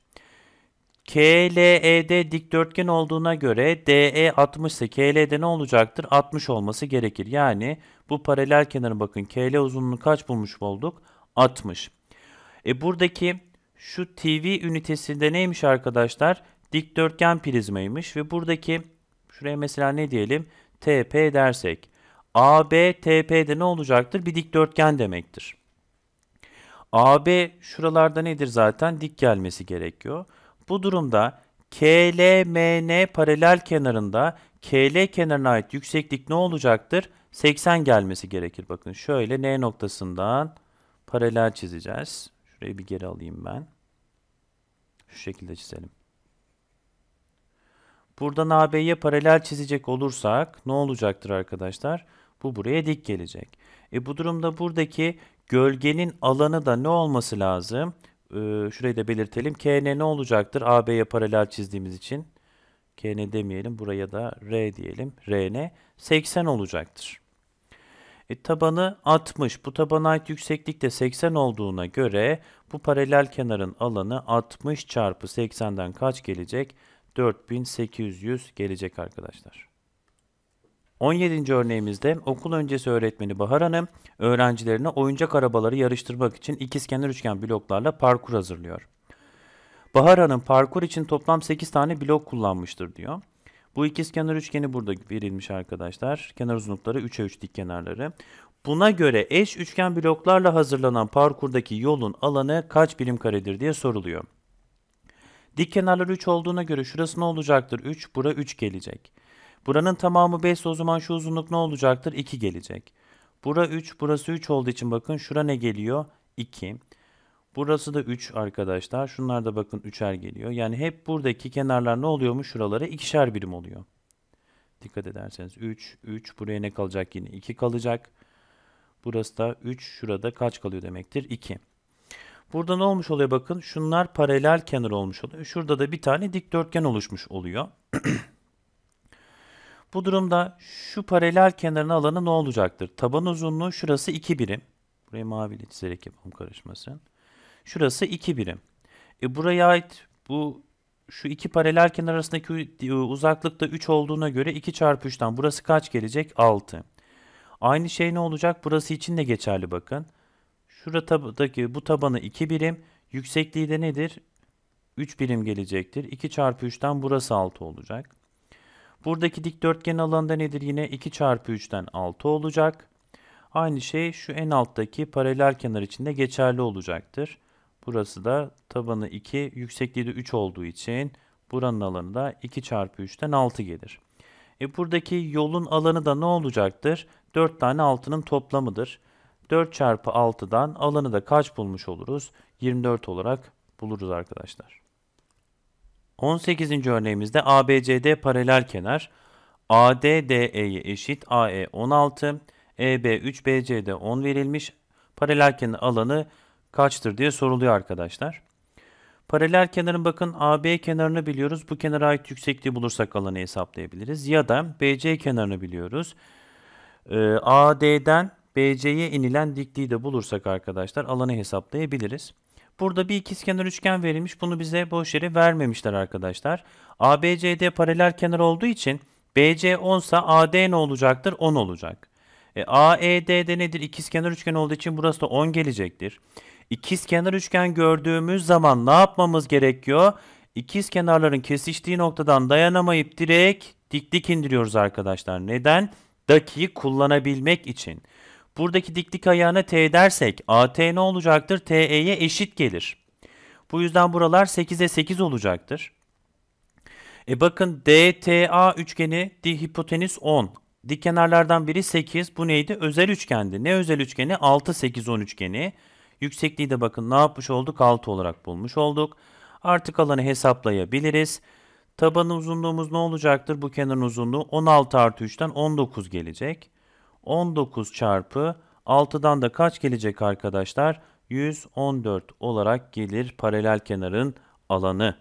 KLE'de dikdörtgen olduğuna göre DE 60 ise KL'de ne olacaktır? 60 olması gerekir. Yani bu paralel kenara bakın. KL e uzunluğunu kaç bulmuş olduk? 60. E buradaki şu TV ünitesinde neymiş arkadaşlar? Dikdörtgen prizmaymış ve buradaki şuraya mesela ne diyelim? TP dersek. AB TP de ne olacaktır? Bir dikdörtgen demektir. AB şuralarda nedir zaten? Dik gelmesi gerekiyor. Bu durumda KLMN paralel kenarında KL kenarına ait yükseklik ne olacaktır? 80 gelmesi gerekir. Bakın şöyle N noktasından paralel çizeceğiz. Şurayı bir geri alayım ben. Şu şekilde çizelim. Buradan AB'ye paralel çizecek olursak ne olacaktır arkadaşlar? Bu buraya dik gelecek. E bu durumda buradaki gölgenin alanı da ne olması lazım? Ee, şurayı da belirtelim. KN ne olacaktır? AB'ye paralel çizdiğimiz için. KN demeyelim. Buraya da R diyelim. RN 80 olacaktır. E, tabanı 60. Bu tabana ait yükseklik de 80 olduğuna göre bu paralel kenarın alanı 60 çarpı 80'den kaç gelecek? 4800 gelecek arkadaşlar. 17. örneğimizde okul öncesi öğretmeni Bahar Hanım öğrencilerine oyuncak arabaları yarıştırmak için ikizkenar üçgen bloklarla parkur hazırlıyor. Bahar Hanım parkur için toplam 8 tane blok kullanmıştır diyor. Bu ikizkenar üçgeni burada verilmiş arkadaşlar. Kenar uzunlukları 3'e 3 dik kenarları. Buna göre eş üçgen bloklarla hazırlanan parkurdaki yolun alanı kaç birim karedir diye soruluyor. Dik kenarlar 3 olduğuna göre şurası ne olacaktır? 3, bura 3 gelecek. Buranın tamamı 5 o zaman şu uzunluk ne olacaktır? 2 gelecek. Bura 3, burası 3 olduğu için bakın şura ne geliyor? 2. 2. Burası da 3 arkadaşlar. Şunlar da bakın 3'er geliyor. Yani hep buradaki kenarlar ne oluyormuş? Şuralara ikişer birim oluyor. Dikkat ederseniz 3, 3. Buraya ne kalacak? Yine 2 kalacak. Burası da 3. Şurada kaç kalıyor demektir? 2. Burada ne olmuş oluyor bakın. Şunlar paralel kenar olmuş oluyor. Şurada da bir tane dikdörtgen oluşmuş oluyor. Bu durumda şu paralel kenarın alanı ne olacaktır? Taban uzunluğu şurası 2 birim. Buraya maviyle çizerek yapalım karışmasın. Şurası 2 birim. E buraya ait bu şu iki paralel kenar arasındaki e, uzaklıkta 3 olduğuna göre 2 çarpı 3'ten burası kaç gelecek? 6. Aynı şey ne olacak? Burası için de geçerli bakın. Şuradaki bu tabanı 2 birim. Yüksekliği de nedir? 3 birim gelecektir. 2 çarpı 3'ten burası 6 olacak. Buradaki dikdörtgen alanında nedir? Yine 2 çarpı 3'ten 6 olacak. Aynı şey şu en alttaki paralel kenar için de geçerli olacaktır. Burası da tabanı 2, yüksekliği de 3 olduğu için buranın alanı da 2 çarpı 3'ten 6 gelir. E buradaki yolun alanı da ne olacaktır? 4 tane 6'nın toplamıdır. 4 çarpı 6'dan alanı da kaç bulmuş oluruz? 24 olarak buluruz arkadaşlar. 18. örneğimizde ABCD paralel kenar. AD eşit AE 16, EB 3 BC'de 10 verilmiş. Paralelkenar alanı kaçtır diye soruluyor arkadaşlar. Paralel kenarın bakın AB kenarını biliyoruz. Bu kenara ait yüksekliği bulursak alanı hesaplayabiliriz. Ya da BC kenarını biliyoruz. Ee, AD'den BC'ye inilen dikliği de bulursak arkadaşlar alanı hesaplayabiliriz. Burada bir ikizkenar üçgen verilmiş. Bunu bize boş yere vermemişler arkadaşlar. ABCD paralel kenar olduğu için BC 10 ise AD ne olacaktır? 10 olacak. E, AED'de nedir? İkizkenar üçgen olduğu için burası da 10 gelecektir. İkiz kenar üçgen gördüğümüz zaman ne yapmamız gerekiyor? İkiz kenarların kesiştiği noktadan dayanamayıp direkt dik dik indiriyoruz arkadaşlar. Neden? Dakiyi kullanabilmek için. Buradaki diklik ayağına t dersek AT ne olacaktır? TE'ye eşit gelir. Bu yüzden buralar 8'e 8 olacaktır. E bakın DTA üçgeni di hipotenüs 10. Dik kenarlardan biri 8. Bu neydi? Özel üçgendi. Ne özel üçgeni? 6 8 10 üçgeni. Yüksekliği de bakın ne yapmış olduk? 6 olarak bulmuş olduk. Artık alanı hesaplayabiliriz. Taban uzunluğumuz ne olacaktır? Bu kenarın uzunluğu 16 artı 3'ten 19 gelecek. 19 çarpı 6'dan da kaç gelecek arkadaşlar? 114 olarak gelir paralel kenarın alanı.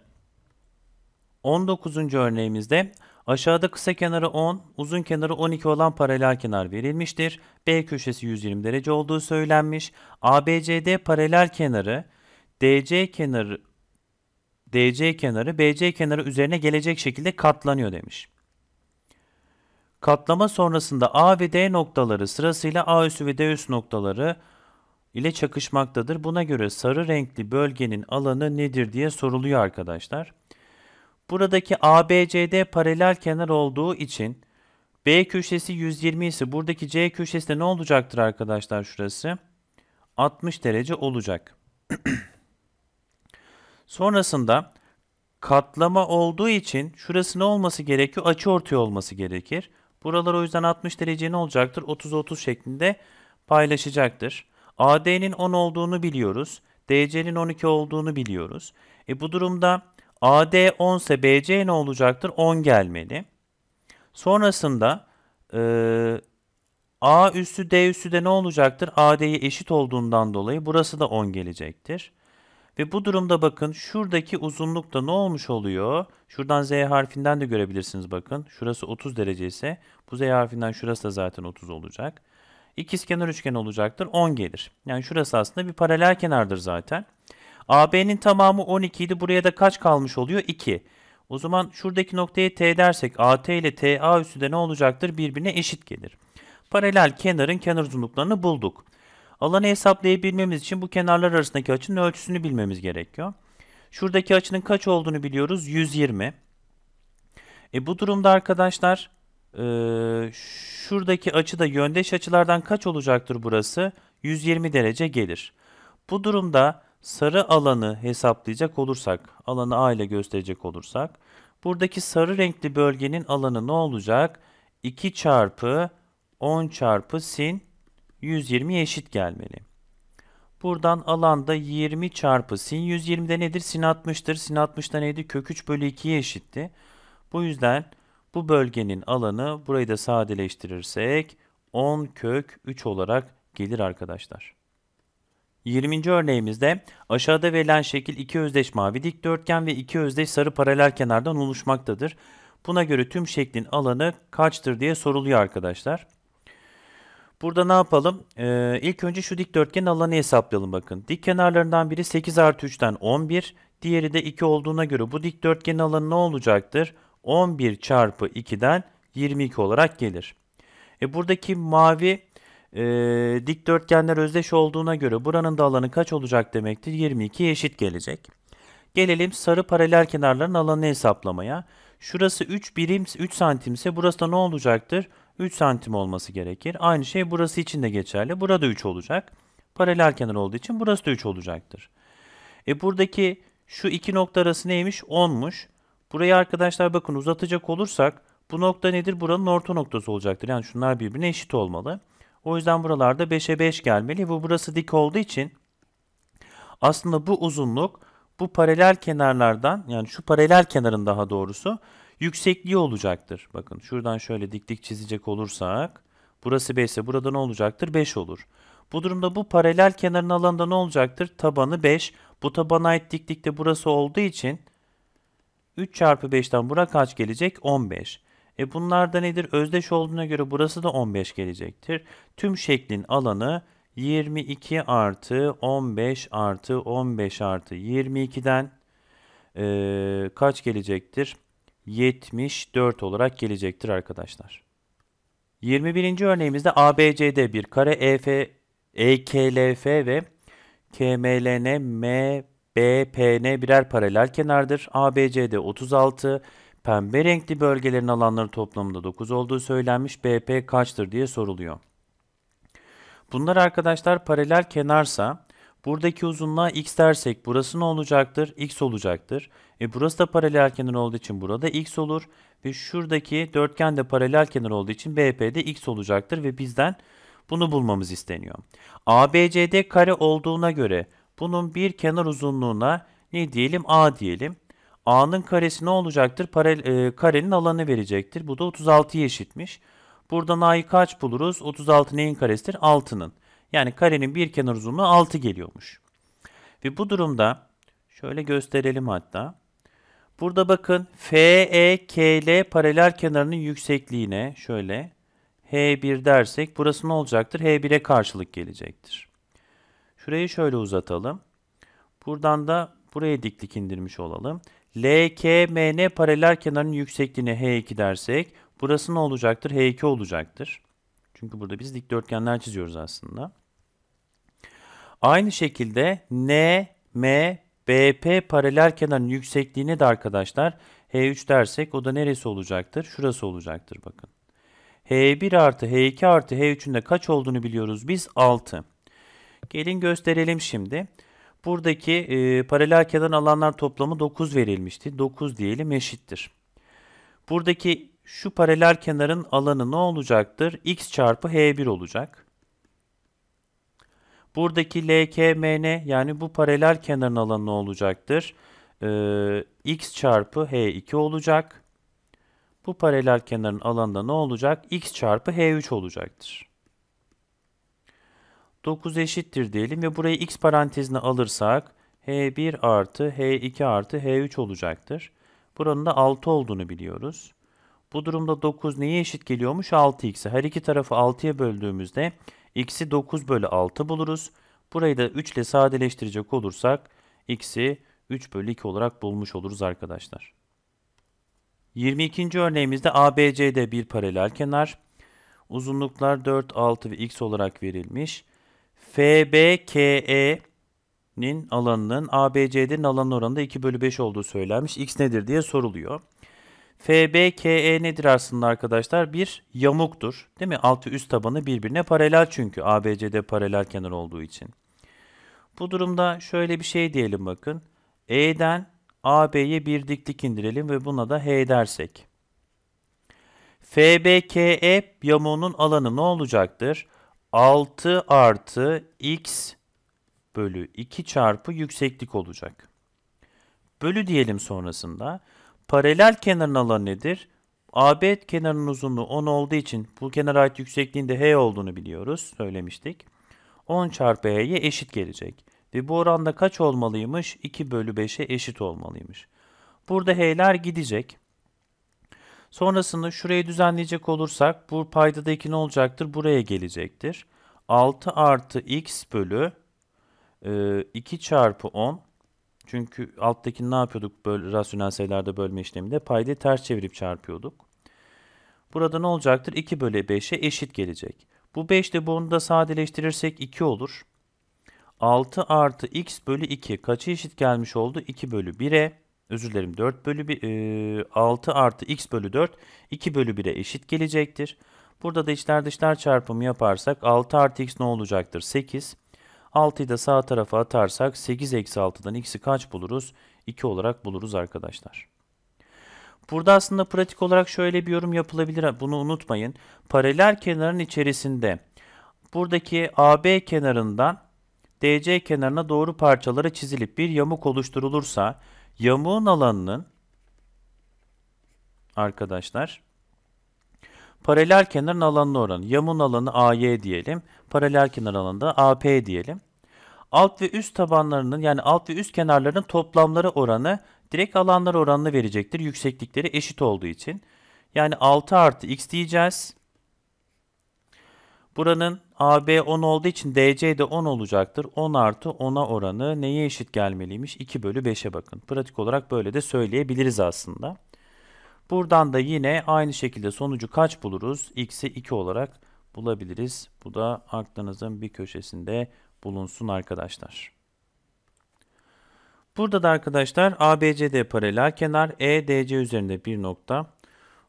19. örneğimizde Aşağıda kısa kenarı 10, uzun kenarı 12 olan paralel kenar verilmiştir. B köşesi 120 derece olduğu söylenmiş. ABCD paralel kenarı DC kenarı DC kenarı BC kenarı üzerine gelecek şekilde katlanıyor demiş. Katlama sonrasında A ve D noktaları sırasıyla A üssü ve D üssü noktaları ile çakışmaktadır. Buna göre sarı renkli bölgenin alanı nedir diye soruluyor arkadaşlar. Buradaki ABCD paralel kenar olduğu için B köşesi 120 ise buradaki C köşesi de ne olacaktır arkadaşlar şurası? 60 derece olacak. Sonrasında katlama olduğu için şurası ne olması gerekiyor? Açı ortaya olması gerekir. Buralar o yüzden 60 derece ne olacaktır? 30-30 şeklinde paylaşacaktır. AD'nin 10 olduğunu biliyoruz. DC'nin 12 olduğunu biliyoruz. E bu durumda AD 10 ise BC ne olacaktır? 10 gelmeli. Sonrasında e, A üstü D üstü de ne olacaktır? AD'ye eşit olduğundan dolayı burası da 10 gelecektir. Ve bu durumda bakın şuradaki uzunluk da ne olmuş oluyor? Şuradan Z harfinden de görebilirsiniz bakın. Şurası 30 derece ise bu Z harfinden şurası da zaten 30 olacak. İkizkenar üçgen olacaktır. 10 gelir. Yani şurası aslında bir paralel kenardır zaten. AB'nin tamamı 12 idi. Buraya da kaç kalmış oluyor? 2. O zaman şuradaki noktaya T dersek AT ile TA üssü de ne olacaktır? Birbirine eşit gelir. Paralel kenarın kenar uzunluklarını bulduk. Alanı hesaplayabilmemiz için bu kenarlar arasındaki açının ölçüsünü bilmemiz gerekiyor. Şuradaki açının kaç olduğunu biliyoruz. 120. E bu durumda arkadaşlar e, şuradaki açı da yöndeş açılardan kaç olacaktır burası? 120 derece gelir. Bu durumda sarı alanı hesaplayacak olursak, alanı A ile gösterecek olursak, buradaki sarı renkli bölgenin alanı ne olacak? 2 çarpı 10 çarpı sin 120 eşit gelmeli. Buradan alanda 20 çarpı sin 120'de nedir? Sin 60'tır. Sin 60'da neydi? Kök 3 bölü 2'ye eşitti. Bu yüzden bu bölgenin alanı burayı da sadeleştirirsek 10 kök 3 olarak gelir arkadaşlar. 20. örneğimizde aşağıda verilen şekil iki özdeş mavi dikdörtgen ve iki özdeş sarı paralel kenardan oluşmaktadır. Buna göre tüm şeklin alanı kaçtır diye soruluyor arkadaşlar. Burada ne yapalım? Ee, ilk önce şu dikdörtgenin alanı hesaplayalım bakın. Dik kenarlarından biri 8 artı 3'ten 11, diğeri de 2 olduğuna göre bu dikdörtgenin alanı ne olacaktır? 11 çarpı 2'den 22 olarak gelir. E buradaki mavi e, dikdörtgenler özdeş olduğuna göre buranın da alanı kaç olacak demektir? 22 eşit gelecek. Gelelim sarı paralel kenarların alanını hesaplamaya. Şurası 3 birim 3 santim ise burası da ne olacaktır? 3 santim olması gerekir. Aynı şey burası için de geçerli. Burada 3 olacak. Paralel kenar olduğu için burası da 3 olacaktır. E buradaki şu iki nokta arası neymiş? 10'muş. Burayı arkadaşlar bakın uzatacak olursak bu nokta nedir? Buranın orta noktası olacaktır. Yani şunlar birbirine eşit olmalı. O yüzden buralarda 5'e 5 gelmeli. Bu burası dik olduğu için aslında bu uzunluk bu paralel kenarlardan yani şu paralel kenarın daha doğrusu yüksekliği olacaktır. Bakın şuradan şöyle dik dik çizecek olursak burası 5 ise burada ne olacaktır? 5 olur. Bu durumda bu paralel kenarın alanında ne olacaktır? Tabanı 5. Bu tabana ait diklikte burası olduğu için 3 çarpı 5'ten bura kaç gelecek? 15. E bunlar da nedir? Özdeş olduğuna göre burası da 15 gelecektir. Tüm şeklin alanı 22 artı 15 artı 15 artı 22'den e, kaç gelecektir? 74 olarak gelecektir arkadaşlar. 21. örneğimizde ABCD bir kare EF, EKLF ve KMLN MBPN birer paralel kenardır. ABCD 36, Pembe renkli bölgelerin alanları toplamında 9 olduğu söylenmiş BP kaçtır diye soruluyor. Bunlar arkadaşlar paralel kenarsa buradaki uzunluğa x dersek burası ne olacaktır? x olacaktır. E burası da paralel kenar olduğu için burada x olur ve şuradaki dörtgen de paralel kenar olduğu için BP'de x olacaktır ve bizden bunu bulmamız isteniyor. ABCD kare olduğuna göre bunun bir kenar uzunluğuna ne diyelim? A diyelim. A'nın karesi ne olacaktır? Parel, e, karenin alanı verecektir. Bu da 36'ya eşitmiş. Buradan A'yı kaç buluruz? 36 neyin karesidir? 6'nın. Yani karenin bir kenar uzunluğu 6 geliyormuş. Ve bu durumda şöyle gösterelim hatta. Burada bakın FEKL paralel kenarının yüksekliğine şöyle H1 dersek burası ne olacaktır? H1'e karşılık gelecektir. Şurayı şöyle uzatalım. Buradan da Buraya diklik indirmiş olalım. LKMN paralel kenarının yüksekliğine H2 dersek burası ne olacaktır? H2 olacaktır. Çünkü burada biz dikdörtgenler çiziyoruz aslında. Aynı şekilde NMBP BP paralel kenarın yüksekliğine de arkadaşlar H3 dersek o da neresi olacaktır? Şurası olacaktır bakın. H1 artı H2 artı H3'ün de kaç olduğunu biliyoruz biz? 6. Gelin gösterelim şimdi. Buradaki e, paralel kenar alanlar toplamı 9 verilmişti. 9 diyelim eşittir. Buradaki şu paralel kenarın alanı ne olacaktır? X çarpı H1 olacak. Buradaki LKMN yani bu paralel kenarın alanı ne olacaktır? Ee, X çarpı H2 olacak. Bu paralel kenarın alanında ne olacak? X çarpı H3 olacaktır. 9 eşittir diyelim ve burayı x parantezine alırsak h1 artı h2 artı h3 olacaktır. Buranın da 6 olduğunu biliyoruz. Bu durumda 9 neye eşit geliyormuş? 6x'e. Her iki tarafı 6'ya böldüğümüzde x'i 9 bölü 6 buluruz. Burayı da 3 ile sadeleştirecek olursak x'i 3 bölü 2 olarak bulmuş oluruz arkadaşlar. 22. örneğimizde ABC'de bir paralel kenar. Uzunluklar 4, 6 ve x olarak verilmiş. FBKE'nin alanının ABCD'nin alan oranında 2 bölü 5 olduğu söylenmiş. X nedir diye soruluyor. FBKE nedir aslında arkadaşlar? Bir yamuktur. Değil mi? Altı üst tabanı birbirine paralel çünkü ABCD paralel kenar olduğu için. Bu durumda şöyle bir şey diyelim bakın. E'den AB'ye bir diklik indirelim ve buna da H dersek. FBKE yamuğunun alanı ne olacaktır? 6 artı x bölü 2 çarpı yükseklik olacak. Bölü diyelim sonrasında. Paralel kenarın alanı nedir? AB kenarının uzunluğu 10 olduğu için bu kenara ait yüksekliğinde h olduğunu biliyoruz. Söylemiştik. 10 çarpı h'ye eşit gelecek. Ve bu oranda kaç olmalıymış? 2 bölü 5'e eşit olmalıymış. Burada h'ler gidecek. Sonrasında şurayı düzenleyecek olursak bu payda da 2 ne olacaktır? Buraya gelecektir. 6 artı x bölü e, 2 çarpı 10. Çünkü alttakini ne yapıyorduk böyle rasyonel sayılarda bölme işleminde? Paydayı ters çevirip çarpıyorduk. Burada ne olacaktır? 2 bölü 5'e eşit gelecek. Bu 5 de bunu da sadeleştirirsek 2 olur. 6 artı x bölü 2 kaça eşit gelmiş oldu? 2 bölü 1'e özür dilerim 4 bölü 1, e, 6 artı x bölü 4 2 bölü 1'e eşit gelecektir. Burada da içler dışlar çarpımı yaparsak 6 artı x ne olacaktır? 8. 6'yı da sağ tarafa atarsak 8 eksi 6'dan x'i kaç buluruz? 2 olarak buluruz arkadaşlar. Burada aslında pratik olarak şöyle bir yorum yapılabilir. Bunu unutmayın. Paralel kenarın içerisinde buradaki AB kenarından DC kenarına doğru parçaları çizilip bir yamuk oluşturulursa Yamuğun alanının arkadaşlar paralel kenarın alanına oranı. Yamuğun alanı AY diyelim. Paralel kenar alanında AP diyelim. Alt ve üst tabanlarının yani alt ve üst kenarların toplamları oranı direkt alanlar oranını verecektir. Yükseklikleri eşit olduğu için. Yani 6 artı x diyeceğiz. Buranın AB 10 olduğu için DC de 10 olacaktır. 10 artı 10'a oranı neye eşit gelmeliymiş? 2 bölü 5'e bakın. Pratik olarak böyle de söyleyebiliriz aslında. Buradan da yine aynı şekilde sonucu kaç buluruz? X'i 2 olarak bulabiliriz. Bu da aklınızın bir köşesinde bulunsun arkadaşlar. Burada da arkadaşlar ABCD paralel kenar EDC üzerinde bir nokta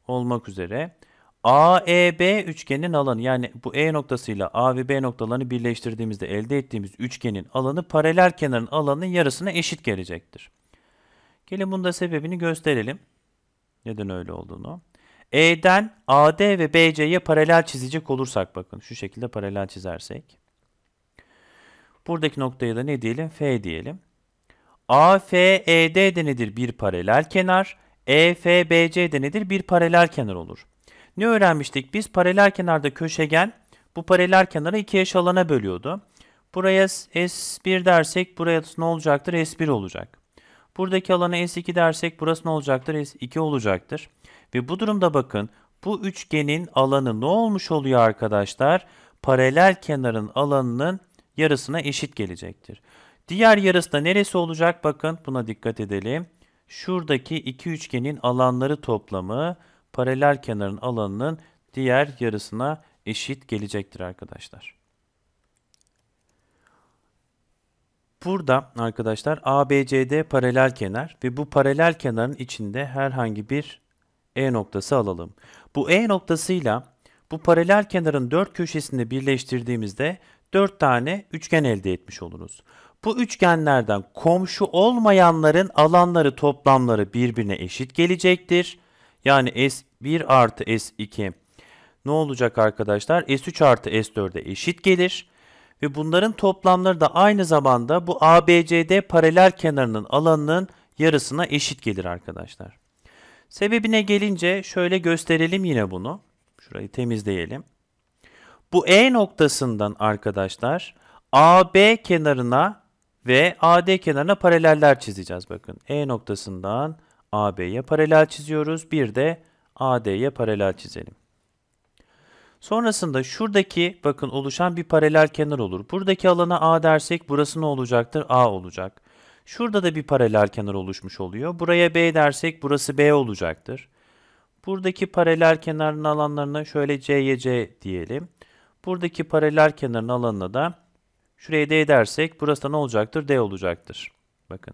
olmak üzere AEB üçgenin alanı yani bu E noktasıyla A ve B noktalarını birleştirdiğimizde elde ettiğimiz üçgenin alanı paralel kenarın alanının yarısına eşit gelecektir. Gelin bunda sebebini gösterelim. Neden öyle olduğunu. E'den AD ve BC'ye paralel çizecek olursak bakın şu şekilde paralel çizersek. Buradaki noktaya da ne diyelim? F diyelim. AFED de nedir? Bir paralel kenar. EFBC de nedir? Bir paralel kenar olur. Ne öğrenmiştik? Biz paralel kenarda köşegen bu paralel kenarı iki eş alana bölüyordu. Buraya S1 dersek burası ne olacaktır? S1 olacak. Buradaki alana S2 dersek burası ne olacaktır? S2 olacaktır. Ve bu durumda bakın bu üçgenin alanı ne olmuş oluyor arkadaşlar? Paralel kenarın alanının yarısına eşit gelecektir. Diğer yarısı da neresi olacak? Bakın buna dikkat edelim. Şuradaki iki üçgenin alanları toplamı paralel kenarın alanının diğer yarısına eşit gelecektir arkadaşlar. Burada arkadaşlar ABCD paralel kenar ve bu paralel kenarın içinde herhangi bir E noktası alalım. Bu E noktasıyla bu paralel kenarın dört köşesini birleştirdiğimizde dört tane üçgen elde etmiş oluruz. Bu üçgenlerden komşu olmayanların alanları toplamları birbirine eşit gelecektir. Yani S1 artı S2 ne olacak arkadaşlar? S3 artı S4'e eşit gelir. Ve bunların toplamları da aynı zamanda bu ABCD paralel kenarının alanının yarısına eşit gelir arkadaşlar. Sebebine gelince şöyle gösterelim yine bunu. Şurayı temizleyelim. Bu E noktasından arkadaşlar AB kenarına ve AD kenarına paraleller çizeceğiz. Bakın E noktasından AB'ye paralel çiziyoruz. Bir de AD'ye paralel çizelim. Sonrasında şuradaki bakın oluşan bir paralel kenar olur. Buradaki alana A dersek burası ne olacaktır? A olacak. Şurada da bir paralel kenar oluşmuş oluyor. Buraya B dersek burası B olacaktır. Buradaki paralel kenarın alanlarına şöyle C'ye C diyelim. Buradaki paralel kenarın alanına da şuraya D dersek burası da ne olacaktır? D olacaktır. Bakın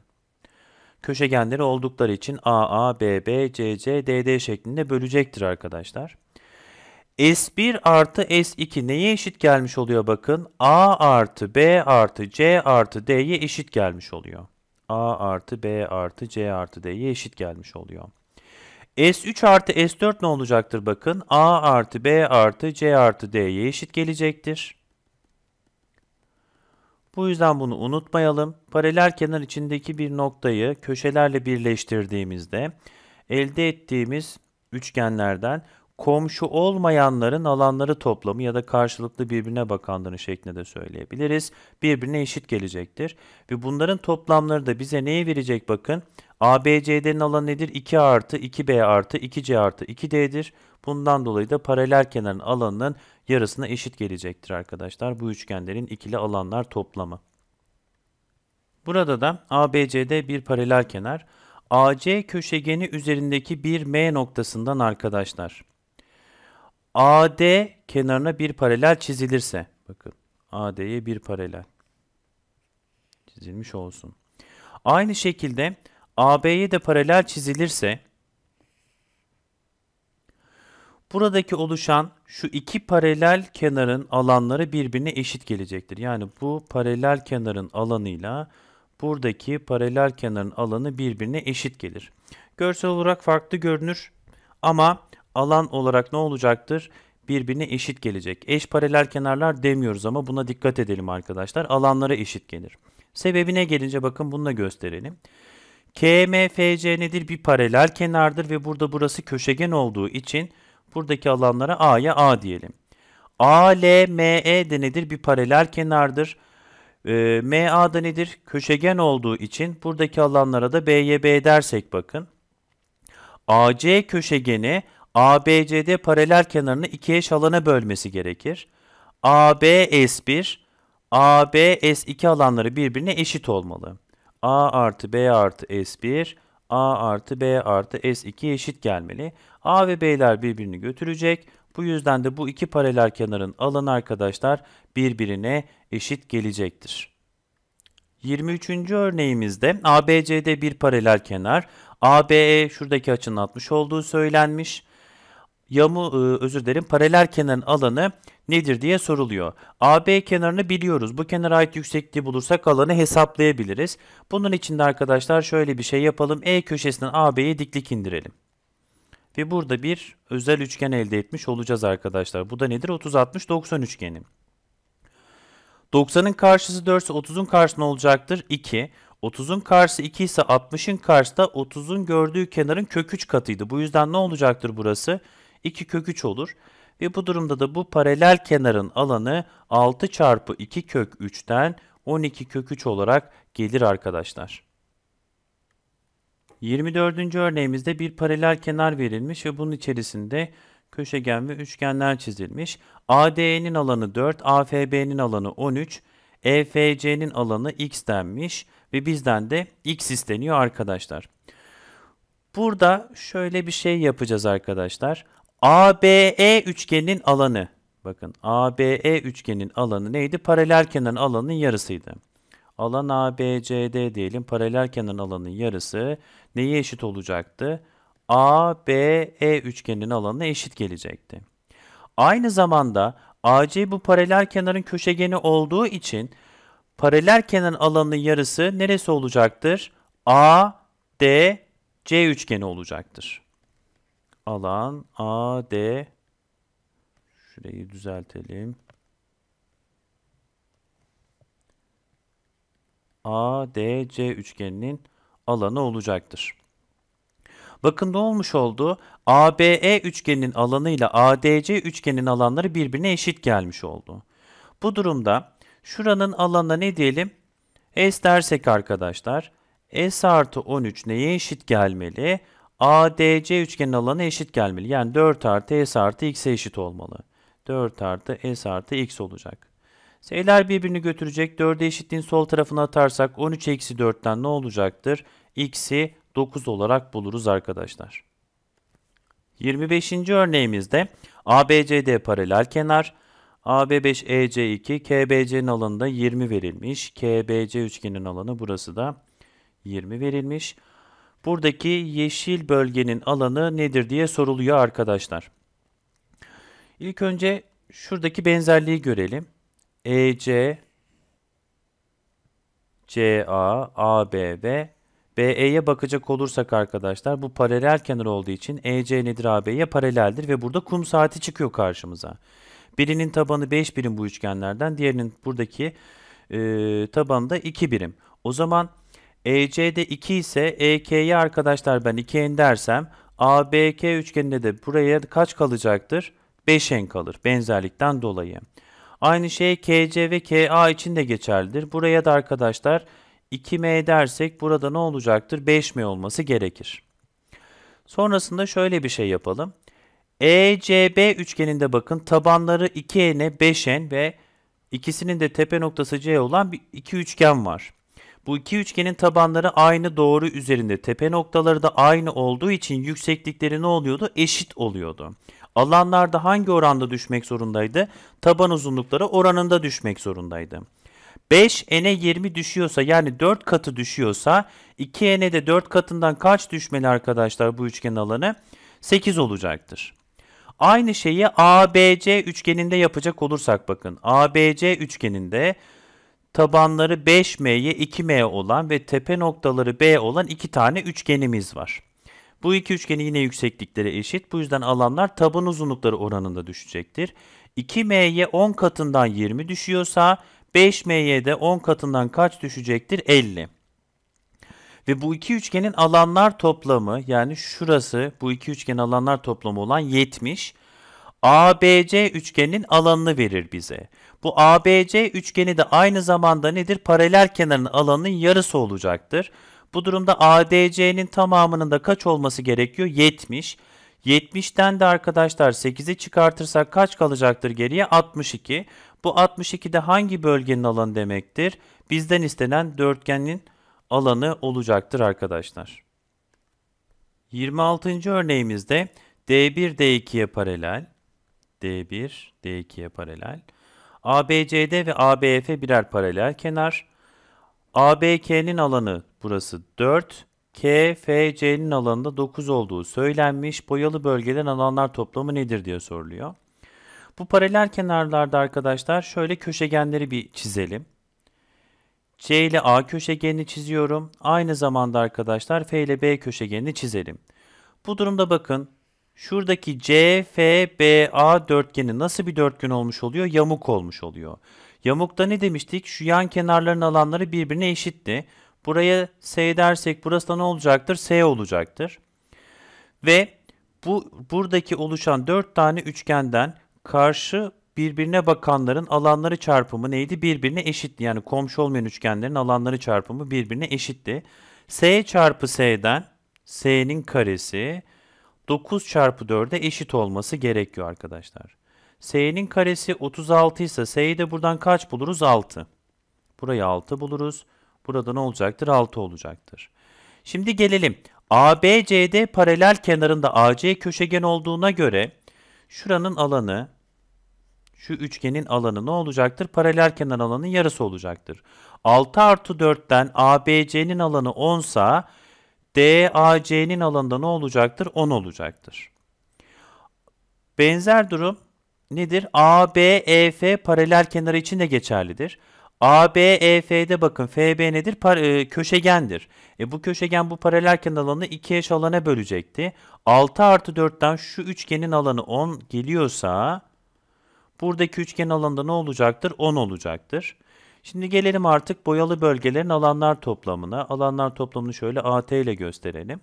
köşegenleri oldukları için AA, BB, CC, DD şeklinde bölecektir arkadaşlar. S1 artı S2 neye eşit gelmiş oluyor bakın. A artı B artı C artı D'ye eşit gelmiş oluyor. A artı B artı C artı D'ye eşit gelmiş oluyor. S3 artı S4 ne olacaktır bakın. A artı B artı C artı D'ye eşit gelecektir. Bu yüzden bunu unutmayalım. Paralel kenar içindeki bir noktayı köşelerle birleştirdiğimizde elde ettiğimiz üçgenlerden komşu olmayanların alanları toplamı ya da karşılıklı birbirine bakanların şeklinde de söyleyebiliriz. Birbirine eşit gelecektir. Ve bunların toplamları da bize neyi verecek bakın. ABCD'nin alanı nedir? 2 artı 2B artı 2C artı 2D'dir. Bundan dolayı da paralel kenarın alanının yarısına eşit gelecektir arkadaşlar bu üçgenlerin ikili alanlar toplamı. Burada da ABCD bir paralel kenar AC köşegeni üzerindeki bir M noktasından arkadaşlar. AD kenarına bir paralel çizilirse bakın AD'ye bir paralel çizilmiş olsun. Aynı şekilde AB'ye de paralel çizilirse Buradaki oluşan şu iki paralel kenarın alanları birbirine eşit gelecektir. Yani bu paralel kenarın alanıyla buradaki paralel kenarın alanı birbirine eşit gelir. Görsel olarak farklı görünür ama alan olarak ne olacaktır? Birbirine eşit gelecek. Eş paralel kenarlar demiyoruz ama buna dikkat edelim arkadaşlar. Alanlara eşit gelir. Sebebine gelince bakın bunu da gösterelim. KMFC nedir? Bir paralel kenardır ve burada burası köşegen olduğu için Buradaki alanlara A'ya A diyelim. A, L, M, E de nedir? Bir paralel kenardır. E, M, A da nedir? Köşegen olduğu için buradaki alanlara da B'ye B dersek bakın. AC köşegeni ABCD paralel kenarını iki eş alana bölmesi gerekir. AB S1, AB S2 alanları birbirine eşit olmalı. A artı B artı S1, A artı B artı S2 eşit gelmeli. A ve B'ler birbirini götürecek. Bu yüzden de bu iki paralel kenarın alanı arkadaşlar birbirine eşit gelecektir. 23. örneğimizde ABCD bir paralel kenar, ABE şuradaki açının 60 olduğu söylenmiş. Yamu e, özür dilerim paralel kenarın alanı nedir diye soruluyor. AB kenarını biliyoruz. Bu kenara ait yüksekliği bulursak alanı hesaplayabiliriz. Bunun için de arkadaşlar şöyle bir şey yapalım. E köşesinden AB'ye diklik indirelim. Ve burada bir özel üçgen elde etmiş olacağız arkadaşlar. Bu da nedir? 30-60-90 üçgeni. 90'ın karşısı 4 ise 30'un karşısı ne olacaktır? 2. 30'un karşısı 2 ise 60'ın karşısı da 30'un gördüğü kenarın kök 3 katıydı. Bu yüzden ne olacaktır burası? 2 kök 3 olur. Ve bu durumda da bu paralel kenarın alanı 6 çarpı 2 kök 3'ten 12 kök 3 olarak gelir arkadaşlar. 24. örneğimizde bir paralel kenar verilmiş ve bunun içerisinde köşegen ve üçgenler çizilmiş. ADE'nin alanı 4, AFB'nin alanı 13, EFC'nin alanı x denmiş ve bizden de x isteniyor arkadaşlar. Burada şöyle bir şey yapacağız arkadaşlar. ABE üçgenin alanı bakın ABE üçgenin alanı neydi? Paralel kenarın alanının yarısıydı alan ABCD diyelim paralel kenarın alanının yarısı neye eşit olacaktı? ABE üçgeninin alanına eşit gelecekti. Aynı zamanda AC bu paralel kenarın köşegeni olduğu için paralel kenarın alanının yarısı neresi olacaktır? ADC üçgeni olacaktır. Alan AD şurayı düzeltelim. ADC üçgeninin alanı olacaktır. Bakın ne olmuş oldu? ABE üçgeninin alanı ile ADC üçgeninin alanları birbirine eşit gelmiş oldu. Bu durumda şuranın alanına ne diyelim? E S dersek arkadaşlar S artı 13 neye eşit gelmeli? ADC üçgenin alanı eşit gelmeli. Yani 4 artı S artı X'e eşit olmalı. 4 artı S artı X olacak. Sayılar birbirini götürecek. 4'e eşitliğin sol tarafına atarsak 13 eksi 4'ten ne olacaktır? X'i 9 olarak buluruz arkadaşlar. 25. örneğimizde ABCD paralel kenar, AB5EC2, e KBC'nin alanında 20 verilmiş. KBC üçgenin alanı burası da 20 verilmiş. Buradaki yeşil bölgenin alanı nedir diye soruluyor arkadaşlar. İlk önce şuradaki benzerliği görelim. EC, CA, AB ve BE'ye bakacak olursak arkadaşlar bu paralel kenar olduğu için EC nedir AB'ye paraleldir ve burada kum saati çıkıyor karşımıza. Birinin tabanı 5 birim bu üçgenlerden diğerinin buradaki e, tabanı da 2 birim. O zaman EC'de 2 ise EK'ye arkadaşlar ben 2n dersem ABK üçgeninde de buraya kaç kalacaktır? 5n kalır benzerlikten dolayı. Aynı şey KC ve KA için de geçerlidir. Buraya da arkadaşlar 2M dersek burada ne olacaktır? 5M olması gerekir. Sonrasında şöyle bir şey yapalım. ECB üçgeninde bakın tabanları 2N, 5N ve ikisinin de tepe noktası C olan bir, iki üçgen var. Bu iki üçgenin tabanları aynı doğru üzerinde. Tepe noktaları da aynı olduğu için yükseklikleri ne oluyordu? Eşit oluyordu. Alanlarda hangi oranda düşmek zorundaydı? Taban uzunlukları oranında düşmek zorundaydı. 5 n'e 20 düşüyorsa yani 4 katı düşüyorsa 2 n'e de 4 katından kaç düşmeli arkadaşlar bu üçgen alanı? 8 olacaktır. Aynı şeyi ABC üçgeninde yapacak olursak bakın. ABC üçgeninde tabanları 5m'ye 2m olan ve tepe noktaları b olan iki tane üçgenimiz var. Bu iki üçgeni yine yükseklikleri eşit. Bu yüzden alanlar taban uzunlukları oranında düşecektir. 2m'ye 10 katından 20 düşüyorsa 5m'ye de 10 katından kaç düşecektir? 50. Ve bu iki üçgenin alanlar toplamı yani şurası bu iki üçgen alanlar toplamı olan 70. ABC üçgeninin alanını verir bize. Bu ABC üçgeni de aynı zamanda nedir? Paralel kenarın alanının yarısı olacaktır. Bu durumda ADC'nin tamamının da kaç olması gerekiyor? 70. 70'ten de arkadaşlar 8'i çıkartırsak kaç kalacaktır geriye? 62. Bu 62'de hangi bölgenin alanı demektir? Bizden istenen dörtgenin alanı olacaktır arkadaşlar. 26. örneğimizde D1 D2'ye paralel, D1 D2'ye paralel, ABCD ve ABF birer paralel kenar, ABK'nin alanı burası 4. KFC'nin F, C'nin alanında 9 olduğu söylenmiş boyalı bölgeden alanlar toplamı nedir diye soruluyor. Bu paralel kenarlarda arkadaşlar şöyle köşegenleri bir çizelim. C ile A köşegenini çiziyorum. Aynı zamanda arkadaşlar F ile B köşegenini çizelim. Bu durumda bakın şuradaki CFBA dörtgeni nasıl bir dörtgen olmuş oluyor? Yamuk olmuş oluyor. Yamukta ne demiştik? Şu yan kenarların alanları birbirine eşitti. Buraya S dersek burası da ne olacaktır? S olacaktır. Ve bu buradaki oluşan 4 tane üçgenden karşı birbirine bakanların alanları çarpımı neydi? Birbirine eşitti. Yani komşu olmayan üçgenlerin alanları çarpımı birbirine eşitti. S çarpı S'den S'nin karesi 9 çarpı 4'e eşit olması gerekiyor arkadaşlar. S'nin karesi 36 ise S'yi de buradan kaç buluruz? 6. Burayı 6 buluruz. Burada ne olacaktır? 6 olacaktır. Şimdi gelelim. ABCD paralel kenarında AC köşegen olduğuna göre şuranın alanı şu üçgenin alanı ne olacaktır? Paralel kenar alanının yarısı olacaktır. 6 artı 4'ten ABC'nin alanı 10 sa DAC'nin alanında ne olacaktır? 10 olacaktır. Benzer durum nedir? ABEF paralel kenarı için de geçerlidir. ABEF'de bakın FB nedir? Par e, köşegendir. E, bu köşegen bu paralel kenar alanı 2 eş alana bölecekti. 6 artı 4'ten şu üçgenin alanı 10 geliyorsa buradaki üçgen alanında ne olacaktır? 10 olacaktır. Şimdi gelelim artık boyalı bölgelerin alanlar toplamına. Alanlar toplamını şöyle AT ile gösterelim.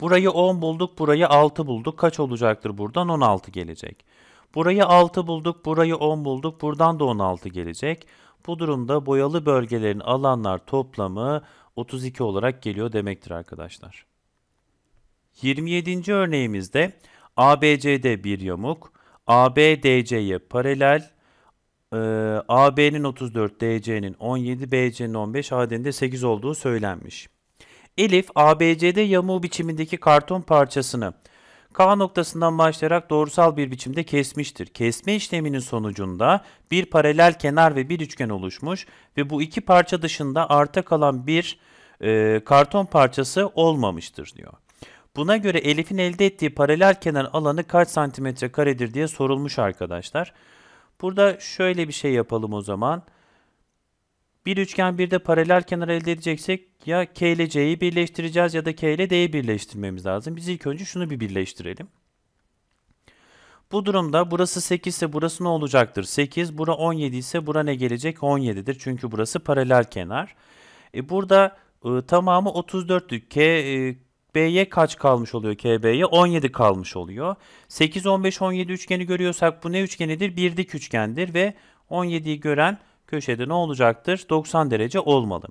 Burayı 10 bulduk, burayı 6 bulduk. Kaç olacaktır buradan? 16 gelecek. Burayı 6 bulduk, burayı 10 bulduk, buradan da 16 gelecek. Bu durumda boyalı bölgelerin alanlar toplamı 32 olarak geliyor demektir arkadaşlar. 27. örneğimizde ABCD bir yamuk, ABDC'ye paralel, e, AB'nin 34, DC'nin 17, BC'nin 15, AD'nin de 8 olduğu söylenmiş. Elif, ABCD yamuğu biçimindeki karton parçasını K noktasından başlayarak doğrusal bir biçimde kesmiştir. Kesme işleminin sonucunda bir paralel kenar ve bir üçgen oluşmuş ve bu iki parça dışında arta kalan bir e, karton parçası olmamıştır diyor. Buna göre Elif'in elde ettiği paralel kenar alanı kaç santimetre karedir diye sorulmuş arkadaşlar. Burada şöyle bir şey yapalım o zaman. Bir üçgen bir de paralel kenar elde edeceksek ya K ile C'yi birleştireceğiz ya da K ile D'yi birleştirmemiz lazım. Biz ilk önce şunu bir birleştirelim. Bu durumda burası 8 ise burası ne olacaktır? 8, bura 17 ise bura ne gelecek? 17'dir. Çünkü burası paralel kenar. E burada e, tamamı 34'lük. K, e, BY kaç kalmış oluyor KB'ye? 17 kalmış oluyor. 8, 15, 17 üçgeni görüyorsak bu ne üçgenidir? Bir üçgendir ve 17'yi gören köşede ne olacaktır? 90 derece olmalı.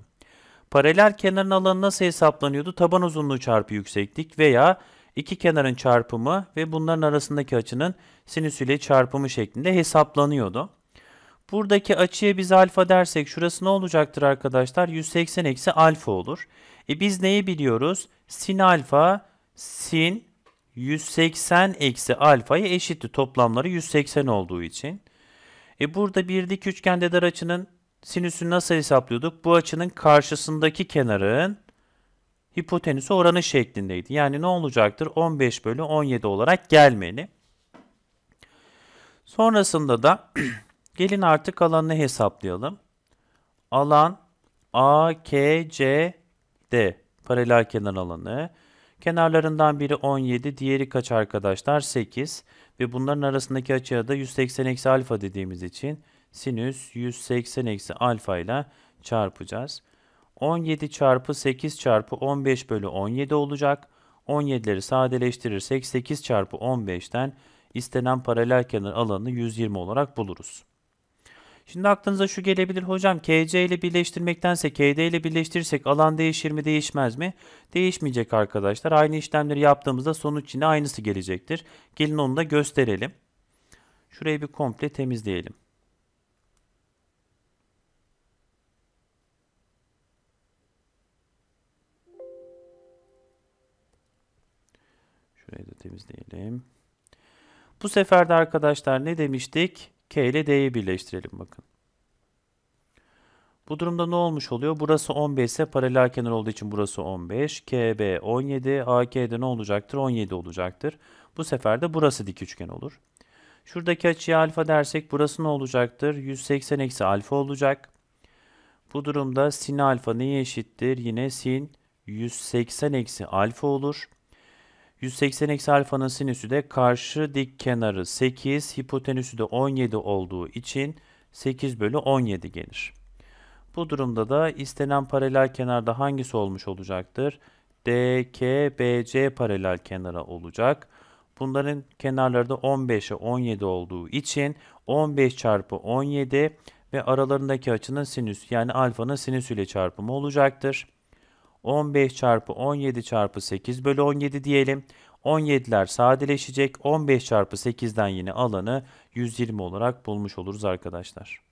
Paralel kenarın alanı nasıl hesaplanıyordu? Taban uzunluğu çarpı yükseklik veya iki kenarın çarpımı ve bunların arasındaki açının sinüs ile çarpımı şeklinde hesaplanıyordu. Buradaki açıya biz alfa dersek şurası ne olacaktır arkadaşlar? 180 eksi alfa olur. E biz neyi biliyoruz? Sin alfa sin 180 eksi alfa'yı eşitti toplamları 180 olduğu için. E burada bir dik üçgende dar açının sinüsünü nasıl hesaplıyorduk? Bu açının karşısındaki kenarın hipotenüsü oranı şeklindeydi. Yani ne olacaktır? 15 bölü 17 olarak gelmeli. Sonrasında da gelin artık alanını hesaplayalım. Alan AKCD paralel kenar alanı. Kenarlarından biri 17, diğeri kaç arkadaşlar? 8 ve bunların arasındaki açıya da 180 eksi alfa dediğimiz için sinüs 180 eksi alfa ile çarpacağız. 17 çarpı 8 çarpı 15 bölü 17 olacak. 17'leri sadeleştirirsek 8 çarpı 15'ten istenen paralel kenar alanı 120 olarak buluruz. Şimdi aklınıza şu gelebilir hocam KC ile birleştirmektense KD ile birleştirirsek alan değişir mi değişmez mi? Değişmeyecek arkadaşlar. Aynı işlemleri yaptığımızda sonuç yine aynısı gelecektir. Gelin onu da gösterelim. Şurayı bir komple temizleyelim. Şurayı da temizleyelim. Bu sefer de arkadaşlar ne demiştik? K ile D'yi birleştirelim bakın. Bu durumda ne olmuş oluyor? Burası 15 ise paralel kenar olduğu için burası 15. KB 17, AK'de ne olacaktır? 17 olacaktır. Bu sefer de burası dik üçgen olur. Şuradaki açıya alfa dersek burası ne olacaktır? 180 eksi alfa olacak. Bu durumda sin alfa neye eşittir? Yine sin 180 eksi alfa olur. 180 eksi alfanın sinüsü de karşı dik kenarı 8, hipotenüsü de 17 olduğu için 8 bölü 17 gelir. Bu durumda da istenen paralel kenarda hangisi olmuş olacaktır? DKBC paralel kenara olacak. Bunların kenarları da 15'e 17 olduğu için 15 çarpı 17 ve aralarındaki açının sinüs yani alfanın sinüsüyle çarpımı olacaktır. 15 çarpı 17 çarpı 8 bölü 17 diyelim. 17'ler sadeleşecek. 15 çarpı 8'den yine alanı 120 olarak bulmuş oluruz arkadaşlar.